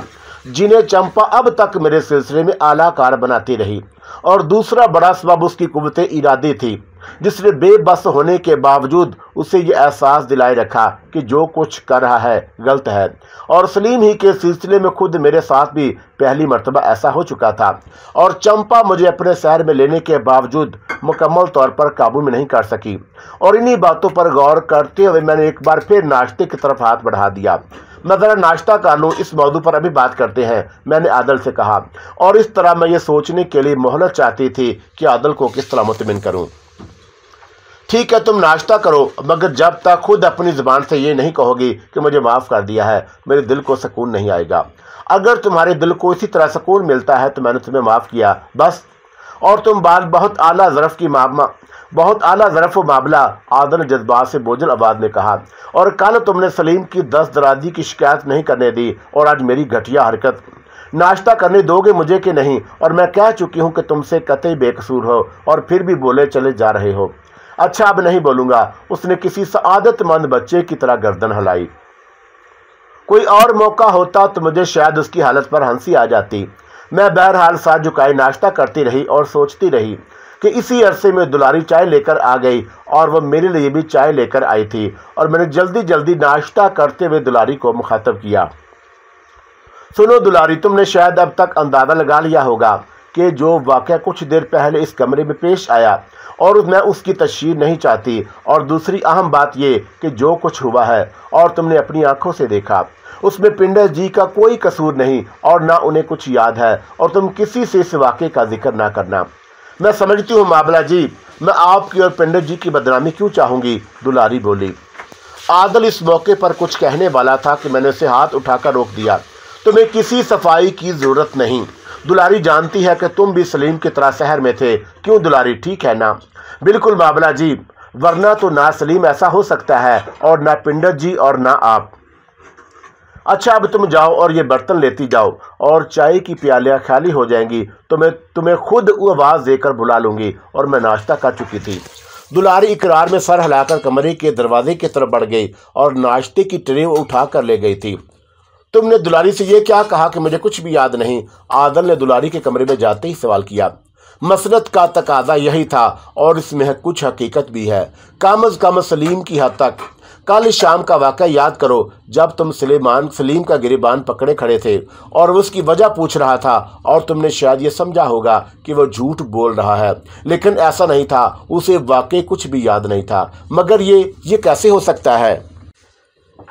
जिन्हें चंपा अब तक मेरे सिलसिले में आलाकार बनाती रही और दूसरा बड़ा सबब उसकी कुत इरादी थी जिसने बेबस होने के बावजूद उसे यह एहसास दिलाए रखा कि जो कुछ कर रहा है गलत है और सलीम ही के सिलसिले में खुद मेरे साथ भी पहली मरतबा ऐसा हो चुका था और चंपा मुझे अपने शहर में लेने के बावजूद मुकम्मल तौर पर काबू में नहीं कर सकी और इन्हीं बातों पर गौर करते हुए मैंने एक बार फिर नाश्ते की तरफ हाथ बढ़ा दिया मैं ज़रा नाश्ता कर लूँ इस मौजू पर अभी बात करते हैं मैंने आदल से कहा और इस तरह मैं ये सोचने के लिए मोहलत चाहती थी कि आदल को किस तरह मुतमिन करूँ ठीक है तुम नाश्ता करो मगर जब तक खुद अपनी ज़बान से ये नहीं कहोगी कि मुझे माफ़ कर दिया है मेरे दिल को सुकून नहीं आएगा अगर तुम्हारे दिल को इसी तरह सुकून मिलता है तो मैंने तुम्हें माफ़ किया बस और तुम बात बहुत आला ज़रफ़ की मामा बहुत आला जरफ मामला आदन जज्बा से बोझल आबाद ने कहा और कल तुमने सलीम की दस दराजी की शिकायत नहीं करने दी और आज मेरी घटिया हरकत नाश्ता करने दोगे मुझे कि नहीं और मैं कह चुकी हूँ कि तुमसे कतई बेकसूर हो और फिर भी बोले चले जा रहे हो अच्छा अब नहीं बोलूँगा उसने किसी सआदतमंद बच्चे की तरह गर्दन हलाई कोई और मौका होता तो मुझे शायद उसकी हालत पर हंसी आ जाती मैं बहरहाल साथ झुकाई नाश्ता करती रही और सोचती रही कि इसी अरसे में दुलारी चाय लेकर आ गई और वह मेरे लिए भी चाय लेकर आई थी और मैंने जल्दी जल्दी नाश्ता करते हुए दुलारी को मुखातब किया सुनो दुलारी तुमने शायद अब तक अंदाज़ा लगा लिया होगा कि जो वाक़ कुछ देर पहले इस कमरे में पेश आया और मैं उसकी तस्वीर नहीं चाहती और दूसरी अहम बात ये कि जो कुछ हुआ है और तुमने अपनी आंखों से देखा उसमें पिंडर जी का कोई कसूर नहीं और ना उन्हें कुछ याद है और तुम किसी से इस वाक़े का जिक्र ना करना मैं समझती हूँ मामला जी मैं आपकी और पंडित जी की बदनामी क्यों चाहूंगी दुलारी बोली आदल इस मौके पर कुछ कहने वाला था कि मैंने उसे हाथ उठाकर रोक दिया तुम्हें किसी सफाई की ज़रूरत नहीं दुलारी जानती है कि तुम भी सलीम की तरह शहर में थे क्यों दुलारी ठीक है ना बिल्कुल मामला जी वरना तो ना सलीम ऐसा हो सकता है और ना पिंडत जी और ना आप अच्छा अब तुम जाओ और ये बर्तन लेती जाओ और चाय की प्यालियाँ खाली हो जाएंगी तो मैं तुम्हें खुद आवाज़ देकर बुला लूँगी और मैं नाश्ता कर चुकी थी दुलारी इकरार में सर हिलाकर कमरे के दरवाजे की तरफ बढ़ गई और नाश्ते की ट्रे उठा कर ले गई थी तुमने दुलारी से यह क्या कहा कि मुझे कुछ भी याद नहीं आदल ने दुलारी के कमरे में जाते ही सवाल किया मसरत का तकाजा यही था और इसमें कुछ हकीकत भी है कम अज़ कम सलीम की हद तक कल शाम का वाक़ याद करो जब तुम सलीमान सलीम का गिरबान पकड़े खड़े थे और उसकी वजह पूछ रहा था और तुमने शायद ये समझा होगा कि वह झूठ बोल रहा है लेकिन ऐसा नहीं था उसे वाकई कुछ भी याद नहीं था मगर ये ये कैसे हो सकता है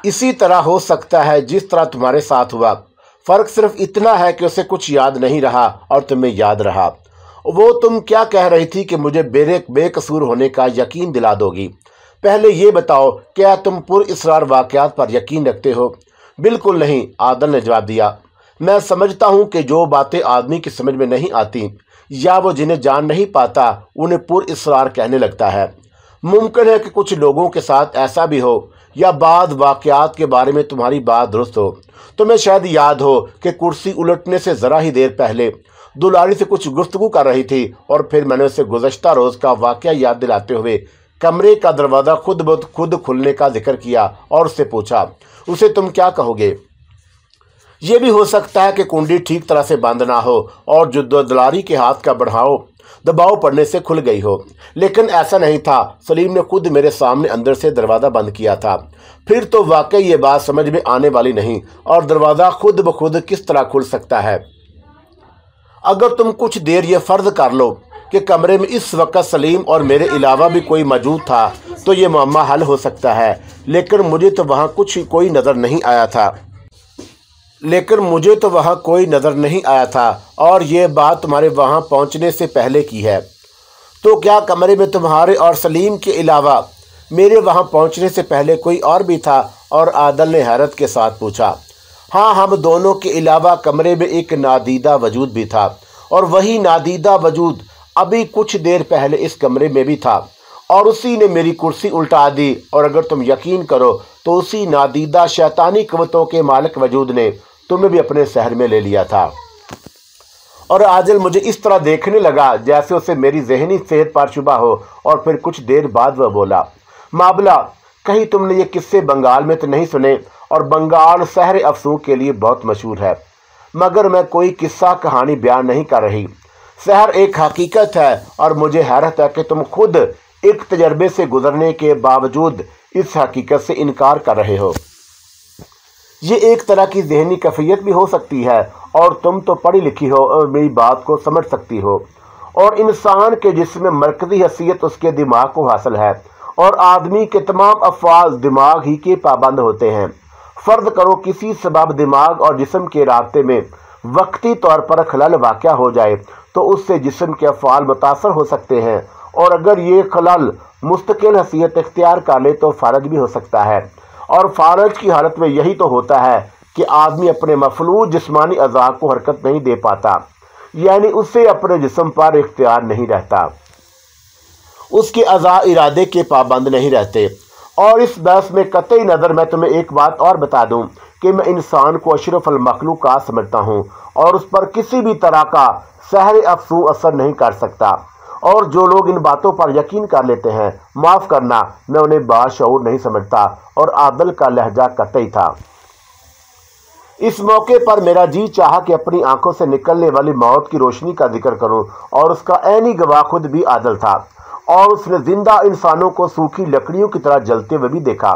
इसी तरह हो सकता है जिस तरह तुम्हारे साथ हुआ फ़र्क सिर्फ इतना है कि उसे कुछ याद नहीं रहा और तुम्हें याद रहा वो तुम क्या कह रही थी कि मुझे बेरे बेकसूर होने का यकीन दिला दोगी पहले ये बताओ क्या तुम पुर इसरार वाक़ात पर यकीन रखते हो बिल्कुल नहीं आदल ने जवाब दिया मैं समझता हूँ कि जो बातें आदमी की समझ में नहीं आती या वो जिन्हें जान नहीं पाता उन्हें इसरार कहने लगता है मुमकिन है कि कुछ लोगों के साथ ऐसा भी हो या बाद वाक़ात के बारे में तुम्हारी बात दुरुस्त हो तुम्हें शायद याद हो कि कुर्सी उलटने से ज़रा ही देर पहले दुलारी से कुछ गुफ्तगु कर रही थी और फिर मैंने उसे गुजशत रोज़ का वाक़ याद दिलाते हुए कमरे का दरवाज़ा खुद ब खुद खुलने का जिक्र किया और उससे पूछा उसे तुम क्या कहोगे ये भी हो सकता है कि कुंडी ठीक तरह से बंद ना हो और दलारी के हाथ का बढ़ाओ दबाव पड़ने से खुल गई हो लेकिन ऐसा नहीं था सलीम ने खुद मेरे सामने अंदर से दरवाज़ा बंद किया था फिर तो वाकई ये बात समझ में आने वाली नहीं और दरवाज़ा खुद ब खुद किस तरह खुल सकता है अगर तुम कुछ देर यह फ़र्ज़ कर लो कि कमरे में इस वक्त सलीम और मेरे अलावा भी कोई मौजूद था तो ये मामा हल हो सकता है लेकिन मुझे तो वहाँ कुछ कोई नज़र नहीं आया था लेकिन मुझे तो वहाँ कोई नज़र नहीं आया था और ये बात तुम्हारे वहाँ पहुँचने से पहले की है तो क्या कमरे में तुम्हारे और सलीम के अलावा मेरे वहाँ पहुँचने से पहले कोई और भी था और आदल ने हैरत के साथ पूछा हाँ हम दोनों के अलावा कमरे में एक नादीदा वजूद भी था और वही नादीदा वजूद अभी कुछ देर पहले इस कमरे में भी था और उसी ने मेरी कुर्सी उल्टा दी और अगर तुम यकीन करो तो उसी नादीदा शैतानी कवतों के मालिक वजूद ने तुम्हें भी अपने शहर में ले लिया था और आजल मुझे इस तरह देखने लगा जैसे उसे मेरी जहनी सेहत पर शुबा हो और फिर कुछ देर बाद वह बोला माबला कहीं तुमने ये किस्से बंगाल में तो नहीं सुने और बंगाल शहर अफसू के लिए बहुत मशहूर है मगर मैं कोई किस्सा कहानी बयान नहीं कर रही शहर एक हकीकत है और मुझे हैरत है कि तुम खुद एक तजर्बे से गुजरने के बावजूद इस हकीकत से इनकार कर रहे हो ये एक तरह की जहनी कैफियत भी हो सकती है और तुम तो पढ़ी लिखी हो और मेरी बात को समझ सकती हो और इंसान के जिसमें मरकजी हैसियत उसके दिमाग को हासिल है और आदमी के तमाम अफवाज दिमाग ही के पाबंद होते हैं फ़र्ज करो किसी सबब दिमाग और जिसम के रबते में वक्ती तौर पर खलल वाक़ हो जाए तो उससे जिसम के अफ़ाल मुतासर हो सकते हैं और अगर ये खलल मुस्तकिल हसीयत इख्तियार कर ले तो फ़ारज भी हो सकता है और फ़ारज की हालत में यही तो होता है कि आदमी अपने मफलूज जिसमानी अज़ा को हरकत नहीं दे पाता यानी उससे अपने जिसम पर इख्तियार नहीं रहता उसके अज़ा इरादे के पाबंद नहीं रहते और इस बहस में कतई नज़र मैं तुम्हें एक बात और बता दूँ कि मैं इंसान को अलमखलू का समझता हूँ और उस पर किसी भी तरह का सहर अफसू असर नहीं कर सकता और जो लोग इन बातों पर यकीन कर लेते हैं माफ़ करना मैं उन्हें बाशूर नहीं समझता और आदल का लहजा कतई था इस मौके पर मेरा जी चाहा कि अपनी आंखों से निकलने वाली मौत की रोशनी का जिक्र करूं और उसका ऐनी गवाह खुद भी आदल था और उसने जिंदा इंसानों को सूखी लकड़ियों की तरह जलते हुए भी देखा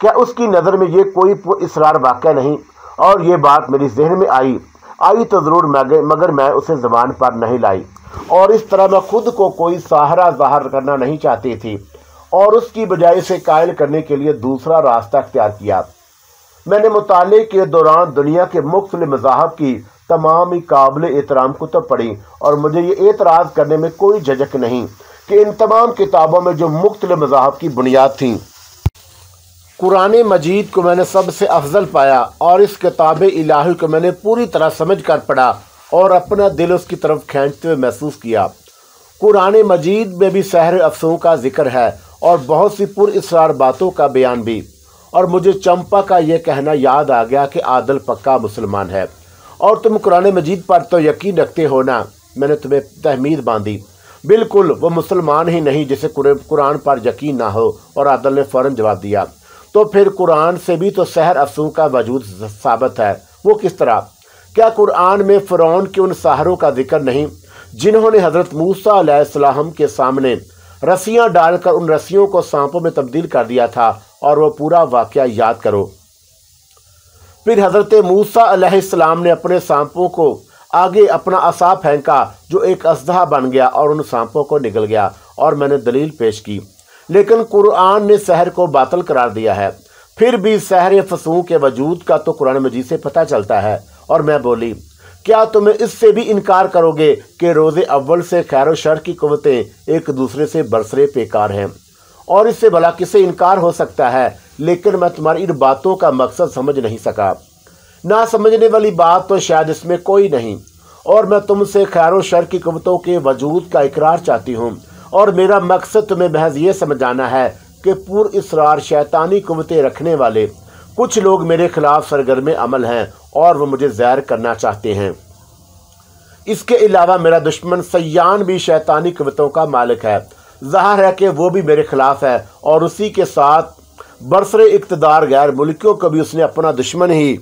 क्या उसकी नज़र में ये कोई इसरार वाक़ नहीं और ये बात मेरी जहन में आई आई तो ज़रूर मगर मैं उसे ज़बान पर नहीं लाई और इस तरह मैं खुद को कोई सहारा जाहिर करना नहीं चाहती थी और उसकी बजाय इसे कायल करने के लिए दूसरा रास्ता अख्तियार किया मैंने मुताले के दौरान दुनिया के मुख्त मजाहब की तमाम ही काबिल एहतराम कुतब पढ़ी और मुझे ये एतराज़ करने में कोई झजक नहीं कि इन तमाम किताबों में जो मुख्तल मजाहब की बुनियाद थी कुरान मजीद को मैंने सबसे अफजल पाया और इस किताब इलाही को मैंने पूरी तरह समझ कर पढ़ा और अपना दिल उसकी तरफ खींचते हुए महसूस किया कुरान मजीद में भी सहर अफसों का जिक्र है और बहुत सी पुरसरार बातों का बयान भी और मुझे चंपा का यह कहना याद आ गया कि आदल पक्का मुसलमान है और तुम कुरान मजीद पर तो यकीन रखते हो ना मैंने तुम्हें तहमीद बांधी बिल्कुल वो मुसलमान ही नहीं जिसे कुरान पर यकीन ना हो और आदल ने फ़ौर जवाब दिया तो फिर कुरान से भी तो सहर अफसू का वजूद साबित है वो किस तरह क्या कुरान में फ़रौन के उन सहरों का जिक्र नहीं जिन्होंने हज़रत मूसा अलैहिस्सलाम के सामने रस्सियाँ डालकर उन रस्सियों को सांपों में तब्दील कर दिया था और वो पूरा वाक़ याद करो फिर हज़रत मूसा अलैहिस्सलाम ने अपने सांपों को आगे अपना असा फेंका जो एक असदहा बन गया और उन सांपों को निकल गया और मैंने दलील पेश की लेकिन कुरान ने शहर को बातल करार दिया है फिर भी शहर फसू के वजूद का तो कुरान मजीद से पता चलता है और मैं बोली क्या तुम इससे भी इनकार करोगे कि रोज़े अव्वल से खैर शर की कुतें एक दूसरे से बरसरे बेकार हैं और इससे भला किसे इनकार हो सकता है लेकिन मैं तुम्हारी इन बातों का मकसद समझ नहीं सका ना समझने वाली बात तो शायद इसमें कोई नहीं और मैं तुमसे खैर शर की कुतों के वजूद का इकरार चाहती हूँ और मेरा मकसद तुम्हें महज ये समझाना है कि पुर इसरार शैतानी कुमतें रखने वाले कुछ लोग मेरे खिलाफ सरगर्म अमल हैं और वो मुझे जहर करना चाहते हैं इसके अलावा मेरा दुश्मन सयान भी शैतानी कुतों का मालिक है जाहिर है कि वो भी मेरे खिलाफ है और उसी के साथ बरसर इकतदार गैर मुल्कियों को भी उसने अपना दुश्मन ही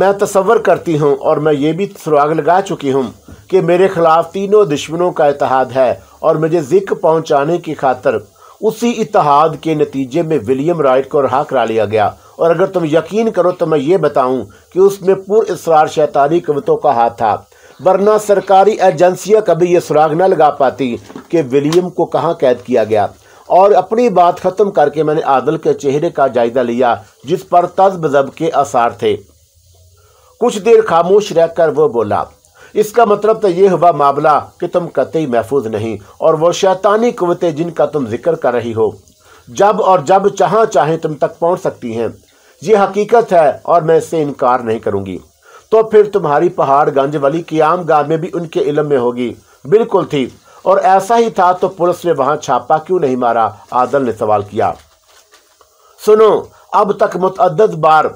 मैं तस्वर करती हूँ और मैं ये भी सुराग लगा चुकी हूँ कि मेरे खिलाफ तीनों दुश्मनों का इतिहाद है और मुझे जिक पहुंचाने की खातर उसी इतिहाद के नतीजे में विलियम राइट को रहा करा लिया गया और अगर तुम यकीन करो तो मैं ये बताऊं कि उसमें पुर इसरार शैतानी कवितों का हाथ था वरना सरकारी एजेंसियां कभी ये सुराग न लगा पाती कि विलियम को कहाँ कैद किया गया और अपनी बात ख़त्म करके मैंने आदल के चेहरे का जायजा लिया जिस पर जब के आसार थे कुछ देर खामोश रहकर वो बोला इसका मतलब तो यह हुआ मामला कि तुम कतई महफूज नहीं और वो शैतानी कुतें जिनका तुम जिक्र कर रही हो जब और जब चाह चाहे तुम तक पहुंच सकती हैं ये हकीकत है और मैं इससे इनकार नहीं करूंगी तो फिर तुम्हारी पहाड़ गंज वाली आम गांव में भी उनके इलम में होगी बिल्कुल थी और ऐसा ही था तो पुलिस ने वहां छापा क्यों नहीं मारा आदल ने सवाल किया सुनो अब तक मुतद बार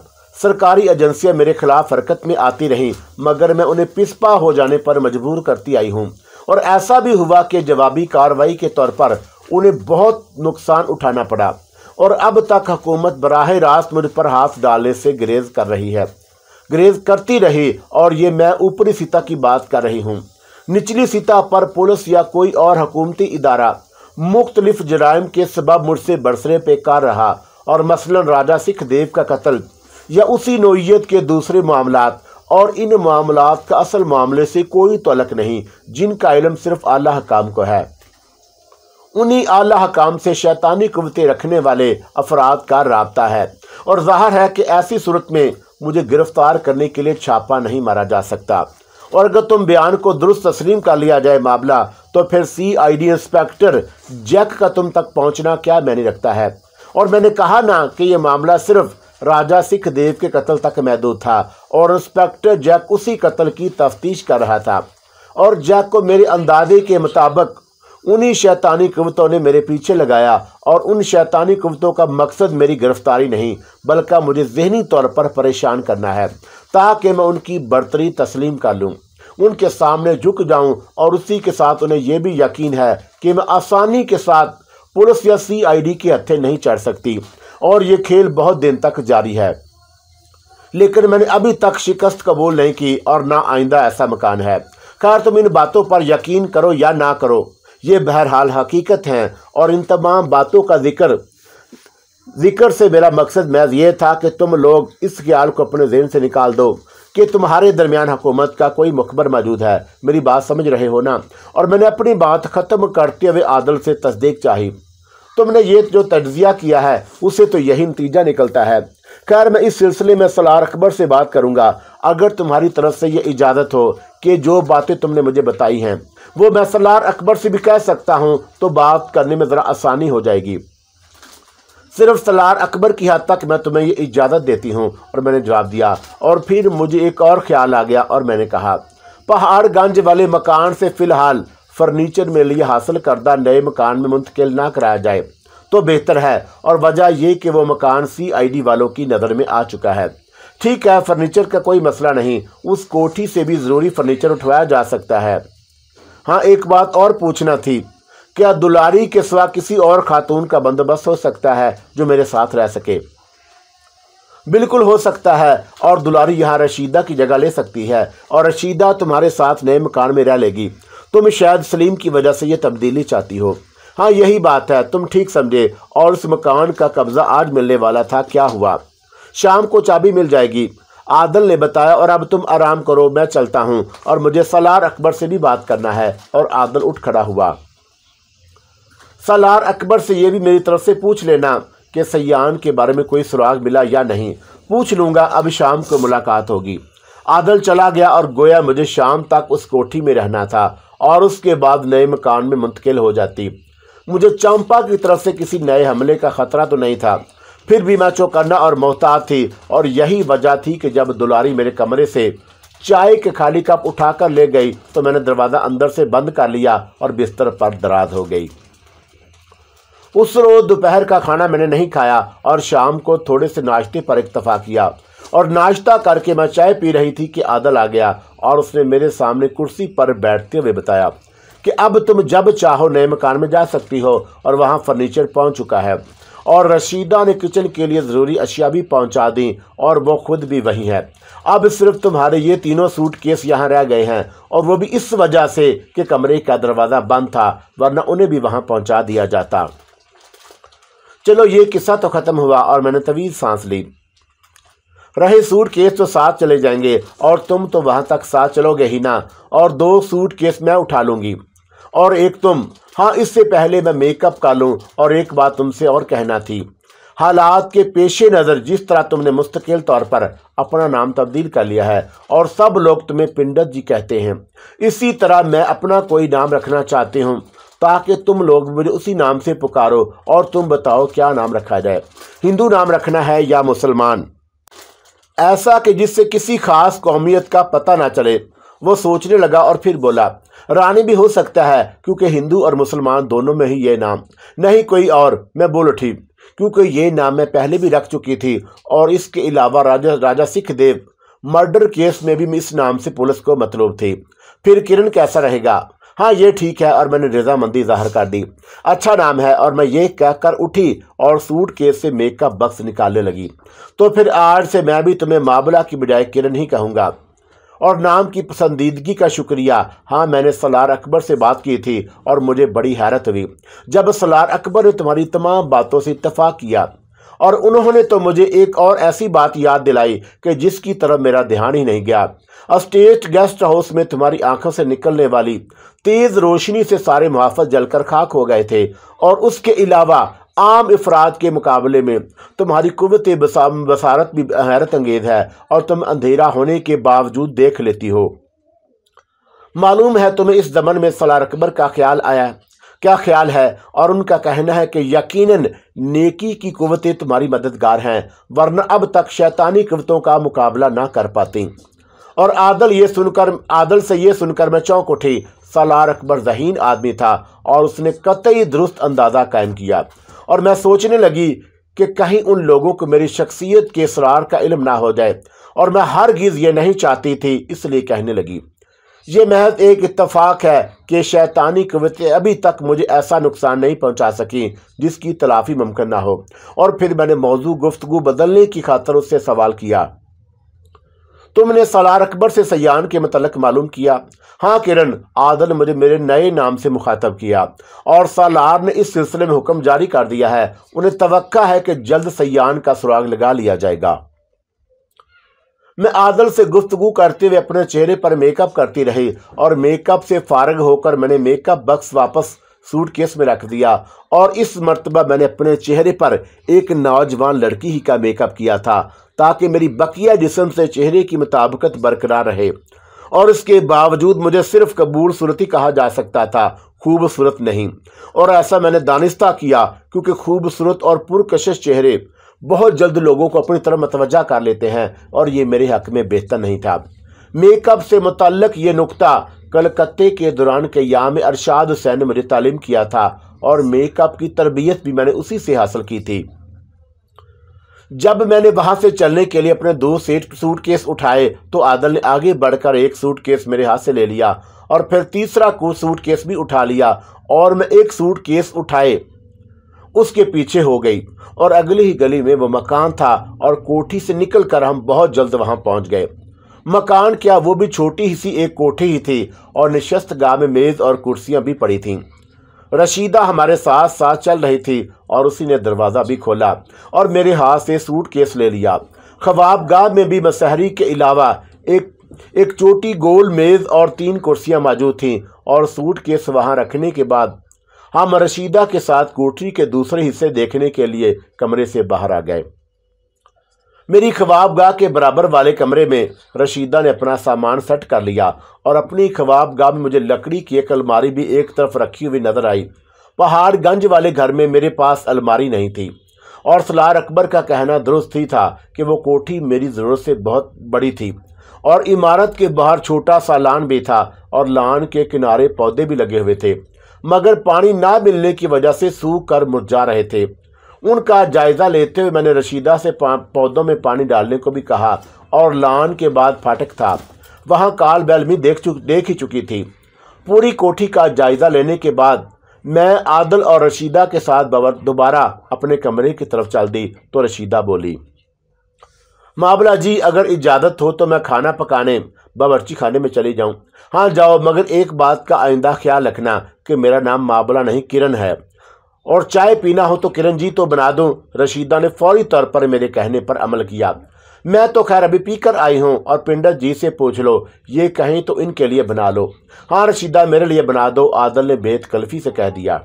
सरकारी एजेंसियां मेरे खिलाफ हरकत में आती रहीं मगर मैं उन्हें पिसपा हो जाने पर मजबूर करती आई हूं और ऐसा भी हुआ कि जवाबी कार्रवाई के तौर पर उन्हें बहुत नुकसान उठाना पड़ा और अब तक हुकूमत बराह रास्त मुझ पर हाथ डालने से ग्रेज कर रही है ग्रेज करती रही और ये मैं ऊपरी सीता की बात कर रही हूँ निचली सीता पर पुलिस या कोई और हकूमती इदारा मुख्तलिफ जराइम के सबब मुझसे बरसरे पे कर रहा और मसलन राजा सिख देव का कत्ल या उसी नोयत के दूसरे मामला और इन मामला का असल मामले से कोई तलक नहीं जिनका इलम सिर्फ अल्लाह हकाम को है उन्हीं अल्लाह हकाम से शैतानी कुवतें रखने वाले अफराद का रबता है और जाहिर है कि ऐसी सूरत में मुझे गिरफ्तार करने के लिए छापा नहीं मारा जा सकता और अगर तुम बयान को दुरुस्त तस्लीम कर लिया जाए मामला तो फिर C I D inspector Jack का तुम तक पहुँचना क्या मैंने रखता है और मैंने कहा ना कि यह मामला सिर्फ राजा सिख देव के कत्ल तक महदूद था और इंस्पेक्टर जैक उसी कत्ल की तफ्तीश कर रहा था और जैक को मेरे अंदाजे के मुताबिक उन्हीं शैतानी कुतों ने मेरे पीछे लगाया और उन शैतानी कुतों का मकसद मेरी गिरफ्तारी नहीं बल्कि मुझे जहनी तौर पर परेशान करना है ताकि मैं उनकी बर्तरी तस्लीम कर लूँ उनके सामने झुक जाऊं और उसी के साथ उन्हें यह भी यकीन है कि मैं आसानी के साथ पुलिस या सीआईडी के हत्थे नहीं चढ़ सकती और ये खेल बहुत दिन तक जारी है लेकिन मैंने अभी तक शिकस्त कबूल नहीं की और ना आइंदा ऐसा मकान है खैर तुम इन बातों पर यकीन करो या ना करो ये बहरहाल हकीकत हैं और इन तमाम बातों का जिक्र जिक्र से मेरा मकसद महज ये था कि तुम लोग इस ख्याल को अपने जहन से निकाल दो कि तुम्हारे दरमियान हुकूमत का कोई मुखबर मौजूद है मेरी बात समझ रहे हो ना और मैंने अपनी बात ख़त्म करते हुए आदल से तस्दीक चाही तुमने ये जो तजिया किया है उससे तो यही नतीजा निकलता है खैर मैं इस सिलसिले में सलार अकबर से बात करूंगा अगर तुम्हारी तरफ से ये इजाज़त हो कि जो बातें तुमने मुझे बताई हैं वो मैं सलार अकबर से भी कह सकता हूँ तो बात करने में ज़रा आसानी हो जाएगी सिर्फ सलार अकबर की हद तक मैं तुम्हें ये इजाज़त देती हूँ और मैंने जवाब दिया और फिर मुझे एक और ख्याल आ गया और मैंने कहा पहाड़ गंज वाले मकान से फ़िलहाल फर्नीचर में लिए हासिल करदा नए मकान में मुंतकिल ना कराया जाए तो बेहतर है और वजह यह कि वो मकान सीआईडी वालों की नज़र में आ चुका है ठीक है फर्नीचर का कोई मसला नहीं उस कोठी से भी ज़रूरी फर्नीचर उठवाया जा सकता है हाँ एक बात और पूछना थी क्या दुलारी के सिवा किसी और खातून का बंदोबस्त हो सकता है जो मेरे साथ रह सके बिल्कुल हो सकता है और दुलारी यहाँ रशीदा की जगह ले सकती है और रशीदा तुम्हारे साथ नए मकान में रह लेगी तुम शायद सलीम की वजह से यह तब्दीली चाहती हो हाँ यही बात है तुम ठीक समझे और उस मकान का कब्जा आज मिलने वाला था क्या हुआ शाम को चाबी मिल जाएगी आदल ने बताया और अब तुम आराम करो मैं चलता हूँ और मुझे सलार अकबर से भी बात करना है और आदल उठ खड़ा हुआ सलार अकबर से ये भी मेरी तरफ से पूछ लेना कि सयान के बारे में कोई सुराग मिला या नहीं पूछ लूँगा अब शाम को मुलाकात होगी आदल चला गया और गोया मुझे शाम तक उस कोठी में रहना था और उसके बाद नए मकान में मुंतकिल हो जाती मुझे चंपा की तरफ से किसी नए हमले का खतरा तो नहीं था फिर भी मैं चौकन्ना और मोहताज थी और यही वजह थी कि जब दुलारी मेरे कमरे से चाय के खाली कप उठाकर ले गई तो मैंने दरवाज़ा अंदर से बंद कर लिया और बिस्तर पर दराज हो गई उस रोज़ दोपहर का खाना मैंने नहीं खाया और शाम को थोड़े से नाश्ते पर इतफा किया और नाश्ता करके मैं चाय पी रही थी कि आदल आ गया और उसने मेरे सामने कुर्सी पर बैठते हुए बताया कि अब तुम जब चाहो नए मकान में जा सकती हो और वहाँ फर्नीचर पहुँच चुका है और रशीदा ने किचन के लिए ज़रूरी अशिया भी पहुंचा दी और वो खुद भी वहीं है अब सिर्फ तुम्हारे ये तीनों सूट केस यहाँ रह गए हैं और वो भी इस वजह से कि कमरे का दरवाज़ा बंद था वरना उन्हें भी वहाँ पहुँचा दिया जाता चलो ये किस्सा तो ख़त्म हुआ और मैंने तवीज़ सांस ली रहे सूट केस तो साथ चले जाएंगे और तुम तो वहाँ तक साथ चलोगे ही ना और दो सूट केस मैं उठा लूँगी और एक तुम हाँ इससे पहले मैं मेकअप का लूँ और एक बात तुमसे और कहना थी हालात के पेशे नज़र जिस तरह तुमने मुस्तकिल तौर पर अपना नाम तब्दील कर लिया है और सब लोग तुम्हें पिंडत जी कहते हैं इसी तरह मैं अपना कोई नाम रखना चाहती हूँ ताकि तुम लोग मुझे उसी नाम से पुकारो और तुम बताओ क्या नाम रखा जाए हिंदू नाम रखना है या मुसलमान ऐसा कि जिससे किसी खास कौमियत का पता ना चले वो सोचने लगा और फिर बोला रानी भी हो सकता है क्योंकि हिंदू और मुसलमान दोनों में ही ये नाम नहीं कोई और मैं बोल उठी क्योंकि ये नाम मैं पहले भी रख चुकी थी और इसके अलावा राजा राजा सिख देव मर्डर केस में भी इस नाम से पुलिस को मतलूब थी फिर किरण कैसा रहेगा हाँ ये ठीक है और मैंने रजामंदी जाहिर कर दी अच्छा नाम है और मैं ये कहकर उठी और सूट केस से मेक का बक्स निकालने लगी तो फिर आज से मैं भी तुम्हें मामला की बजाय किरण ही कहूँगा और नाम की पसंदीदगी का शुक्रिया हाँ मैंने सलार अकबर से बात की थी और मुझे बड़ी हैरत हुई जब सलार अकबर ने तुम्हारी तमाम बातों से इतफाक़ किया और उन्होंने तो मुझे एक और ऐसी बात याद दिलाई कि जिसकी तरफ मेरा ध्यान ही नहीं गया अस्टेट गेस्ट हाउस में तुम्हारी आंखों से निकलने वाली तेज़ रोशनी से सारे मुहाफत जलकर खाक हो गए थे और उसके अलावा आम अफराद के मुकाबले में तुम्हारी कुत बसारत भी हैरत अंगेज है और तुम अंधेरा होने के बावजूद देख लेती हो मालूम है तुम्हें इस दमन में सलार अकबर का ख्याल आया क्या ख्याल है और उनका कहना है कि यकीनन नेकी की कुवतें तुम्हारी मददगार हैं वरना अब तक शैतानी कुवतों का मुकाबला ना कर पाती और आदल ये सुनकर आदल से ये सुनकर मैं चौंक उठी सलार अकबर जहीन आदमी था और उसने कतई दुरुस्त अंदाज़ा कायम किया और मैं सोचने लगी कि कहीं उन लोगों को मेरी शख्सियत के इसरार का इल्म ना हो जाए और मैं हर गीज़ ये नहीं चाहती थी इसलिए कहने लगी ये महज एक इतफाक है कि शैतानी कवितें अभी तक मुझे ऐसा नुकसान नहीं पहुंचा सकी जिसकी तलाफी मुमकिन ना हो और फिर मैंने मौजू गुफ्तु बदलने की खातर उससे सवाल किया तुमने सलार अकबर से सयान के मतलब मालूम किया हाँ किरण आदल मुझे मेरे नए नाम से मुखातब किया और सालार ने इस सिलसिले में हुक्म जारी कर दिया है उन्हें तवक्का है कि जल्द सयान का सुराग लगा लिया जाएगा मैं आदल से गुफ्तगु करते हुए अपने चेहरे पर मेकअप करती रही और मेकअप से फारग होकर मैंने मेकअप बक्स वापस सूट केस में रख दिया और इस मरतबा मैंने अपने चेहरे पर एक नौजवान लड़की ही का मेकअप किया था ताकि मेरी बकिया जिसम से चेहरे की मुताबकत बरकरार रहे और इसके बावजूद मुझे सिर्फ कबूल सूरत ही कहा जा सकता था खूबसूरत नहीं और ऐसा मैंने दानिस्ता किया क्योंकि खूबसूरत और पुरकशिश चेहरे बहुत जल्द लोगों को अपनी तरफ मतवजा कर लेते हैं और ये मेरे हक में बेहतर नहीं था मेकअप से मुतलक ये नुकता कलकत्ते के दौरान के याम अरशाद हुसैन ने मुझे तालीम किया था और मेकअप की तरबियत भी मैंने उसी से हासिल की थी जब मैंने वहां से चलने के लिए अपने दो सेट सूट केस उठाए तो आदल ने आगे बढ़कर एक सूट केस मेरे हाथ से ले लिया और फिर तीसरा को सूट केस भी उठा लिया और मैं एक सूट केस उठाए उसके पीछे हो गई और अगली ही गली में वो मकान था और कोठी से निकलकर हम बहुत जल्द वहां पहुंच गए मकान क्या वो भी छोटी ही सी एक कोठी ही थी और निशस्त गाह में मेज़ और कुर्सियां भी पड़ी थीं रशीदा हमारे साथ साथ चल रही थी और उसी ने दरवाज़ा भी खोला और मेरे हाथ से सूट केस ले लिया खवाबगाह में भी मसहरी के अलावा एक एक छोटी गोल मेज़ और तीन कुर्सियां मौजूद थीं और सूट केस वहाँ रखने के बाद हम रशीदा के साथ कोठरी के दूसरे हिस्से देखने के लिए कमरे से बाहर आ गए मेरी ख्वाबगाह के बराबर वाले कमरे में रशीदा ने अपना सामान सेट कर लिया और अपनी ख्वाबगाह में मुझे लकड़ी की एक अलमारी भी एक तरफ रखी हुई नजर आई पहाड़गंज वाले घर में मेरे पास अलमारी नहीं थी और सलार अकबर का कहना दुरुस्त ही था कि वो कोठी मेरी ज़रूरत से बहुत बड़ी थी और इमारत के बाहर छोटा सा लान भी था और लान के किनारे पौधे भी लगे हुए थे मगर पानी ना मिलने की वजह से सूख कर मुरझा रहे थे उनका जायज़ा लेते हुए मैंने रशीदा से पौधों में पानी डालने को भी कहा और लान के बाद फाटक था वहाँ काल बैल भी देख चुक देख ही चुकी थी पूरी कोठी का जायज़ा लेने के बाद मैं आदल और रशीदा के साथ दोबारा अपने कमरे की तरफ चल दी तो रशीदा बोली माबला जी अगर इजाज़त हो तो मैं खाना पकाने बावर्ची खाने में चले जाऊं हाँ जाओ मगर एक बात का आइंदा ख्याल रखना कि मेरा नाम माबला नहीं किरण है और चाय पीना हो तो किरण जी तो बना दूं रशीदा ने फौरी तौर पर मेरे कहने पर अमल किया मैं तो खैर अभी पी कर आई हूँ और पिंडर जी से पूछ लो ये कहें तो इनके लिए बना लो हाँ रशीदा मेरे लिए बना दो आदल ने बेत कल्फी से कह दिया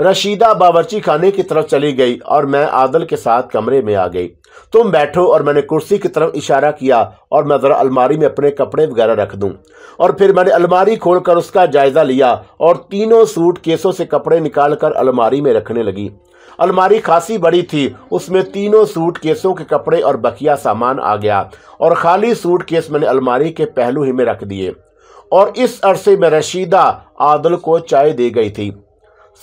रशीदा बावर्ची खाने की तरफ चली गई और मैं आदल के साथ कमरे में आ गई तुम बैठो और मैंने कुर्सी की तरफ इशारा किया और मैं ज़रा अलमारी में अपने कपड़े वगैरह रख दूं और फिर मैंने अलमारी खोलकर उसका जायज़ा लिया और तीनों सूट केसों से कपड़े निकाल कर अलमारी में रखने लगी अलमारी खासी बड़ी थी उसमें तीनों सूट केसों के कपड़े और बकिया सामान आ गया और खाली सूट केस मैंने अलमारी के पहलू ही में रख दिए और इस अरसे में रशीदा आदल को चाय दे गई थी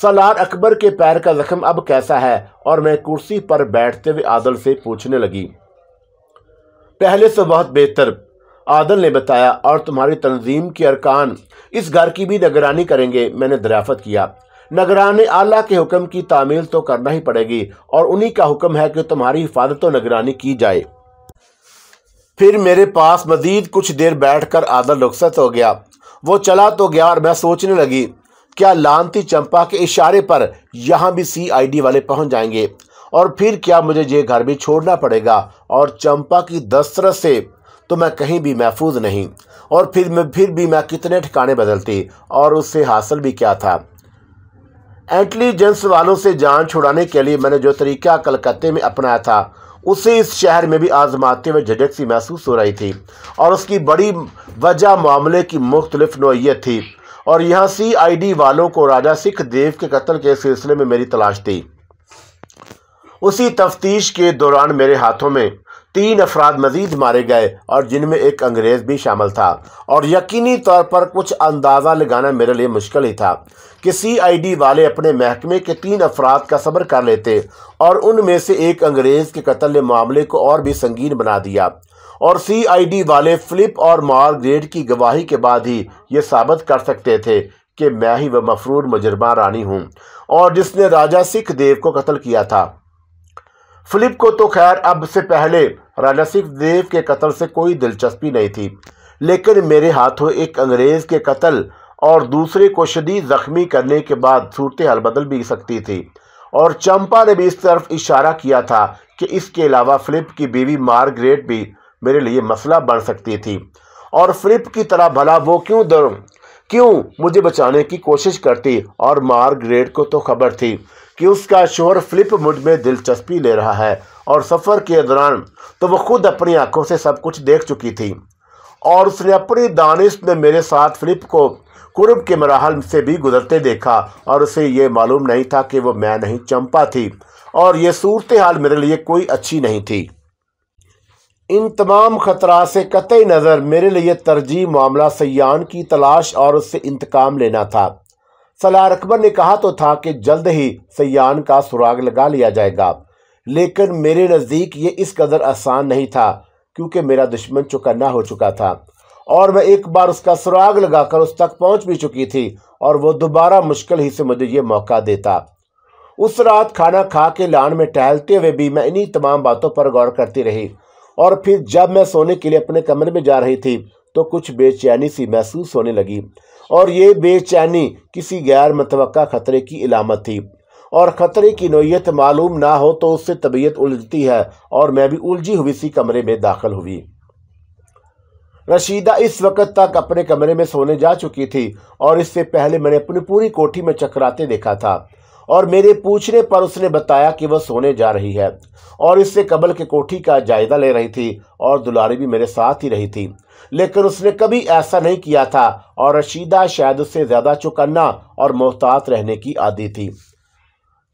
सलार अकबर के पैर का जख्म अब कैसा है और मैं कुर्सी पर बैठते हुए आदल से पूछने लगी पहले से बहुत बेहतर आदल ने बताया और तुम्हारी तंजीम के अरकान इस घर की भी निगरानी करेंगे मैंने दराफत किया नगरान आला के हुक्म की तामील तो करना ही पड़ेगी और उन्हीं का हुक्म है कि तुम्हारी हिफाजत और निगरानी की जाए फिर मेरे पास मजीद कुछ देर बैठकर आदल रुखसत हो गया वो चला तो गया और मैं सोचने लगी क्या लानती चंपा के इशारे पर यहाँ भी सीआईडी वाले पहुँच जाएंगे और फिर क्या मुझे ये घर भी छोड़ना पड़ेगा और चंपा की दस्तरस से तो मैं कहीं भी महफूज नहीं और फिर मैं फिर भी मैं कितने ठिकाने बदलती और उससे हासिल भी क्या था इंटेलिजेंस वालों से जान छुड़ाने के लिए मैंने जो तरीका कलकत्ते में अपनाया था उसे इस शहर में भी आजमाते हुए झटक सी महसूस हो रही थी और उसकी बड़ी वजह मामले की मुख्तलिफ नोयत थी और यहाँ सीआईडी वालों को राजा सिख देव के कत्ल के सिलसिले में मेरी तलाश थी उसी तफ्तीश के दौरान मेरे हाथों में तीन अफराद मजीद मारे गए और जिनमें एक अंग्रेज़ भी शामिल था और यकीनी तौर पर कुछ अंदाज़ा लगाना मेरे लिए मुश्किल ही था कि सीआईडी वाले अपने महकमे के तीन अफराद का सब्र कर लेते और उनमें से एक अंग्रेज़ के कत्ल ने मामले को और भी संगीन बना दिया और सीआईडी वाले फ्लिप और मार्गरेट की गवाही के बाद ही ये साबित कर सकते थे कि मैं ही वह मफरूर मुजरमा रानी हूँ और जिसने राजा सिख देव को कत्ल किया था फिलिप को तो खैर अब से पहले राजा सिख देव के कत्ल से कोई दिलचस्पी नहीं थी लेकिन मेरे हाथों एक अंग्रेज़ के कत्ल और दूसरे को शदीद ज़ख्मी करने के बाद सूरत हाल बदल भी सकती थी और चंपा ने भी इस तरफ इशारा किया था कि इसके अलावा फिलिप की बीवी मार्गरेट भी मेरे लिए मसला बन सकती थी और फ्लिप की तरह भला वो क्यों दर क्यों मुझे बचाने की कोशिश करती और मार्गरेट को तो खबर थी कि उसका शोहर फ्लिप मुझ में दिलचस्पी ले रहा है और सफ़र के दौरान तो वो खुद अपनी आंखों से सब कुछ देख चुकी थी और उसने अपनी दानिश में मेरे साथ फ्लिप को कुर्ब के मराहल से भी गुजरते देखा और उसे ये मालूम नहीं था कि वो मैं नहीं चंपा थी और ये सूरत हाल मेरे लिए कोई अच्छी नहीं थी इन तमाम ख़तरा से कतई नज़र मेरे लिए तरजीह मामला सयान की तलाश और उससे इंतकाम लेना था सलार अकबर ने कहा तो था कि जल्द ही सयान का सुराग लगा लिया जाएगा लेकिन मेरे नज़दीक ये इस कदर आसान नहीं था क्योंकि मेरा दुश्मन चुकन्ना हो चुका था और मैं एक बार उसका सुराग लगाकर उस तक पहुंच भी चुकी थी और वो दोबारा मुश्किल ही से मुझे ये मौका देता उस रात खाना खा के लान में टहलते हुए भी मैं इन्हीं तमाम बातों पर गौर करती रही और फिर जब मैं सोने के लिए अपने कमरे में जा रही थी तो कुछ बेचैनी सी महसूस होने लगी और ये बेचैनी किसी गैर मतव ख़तरे की इलामत थी और ख़तरे की नोयत मालूम ना हो तो उससे तबीयत उलझती है और मैं भी उलझी हुई सी कमरे में दाखिल हुई रशीदा इस वक्त तक अपने कमरे में सोने जा चुकी थी और इससे पहले मैंने अपनी पूरी कोठी में चकराते देखा था और मेरे पूछने पर उसने बताया कि वह सोने जा रही है और इससे कबल के कोठी का जायजा ले रही थी और दुलारी भी मेरे साथ ही रही थी लेकिन उसने कभी ऐसा नहीं किया था और रशीदा शायद उससे ज़्यादा चुकन्ना और मोहतात रहने की आदि थी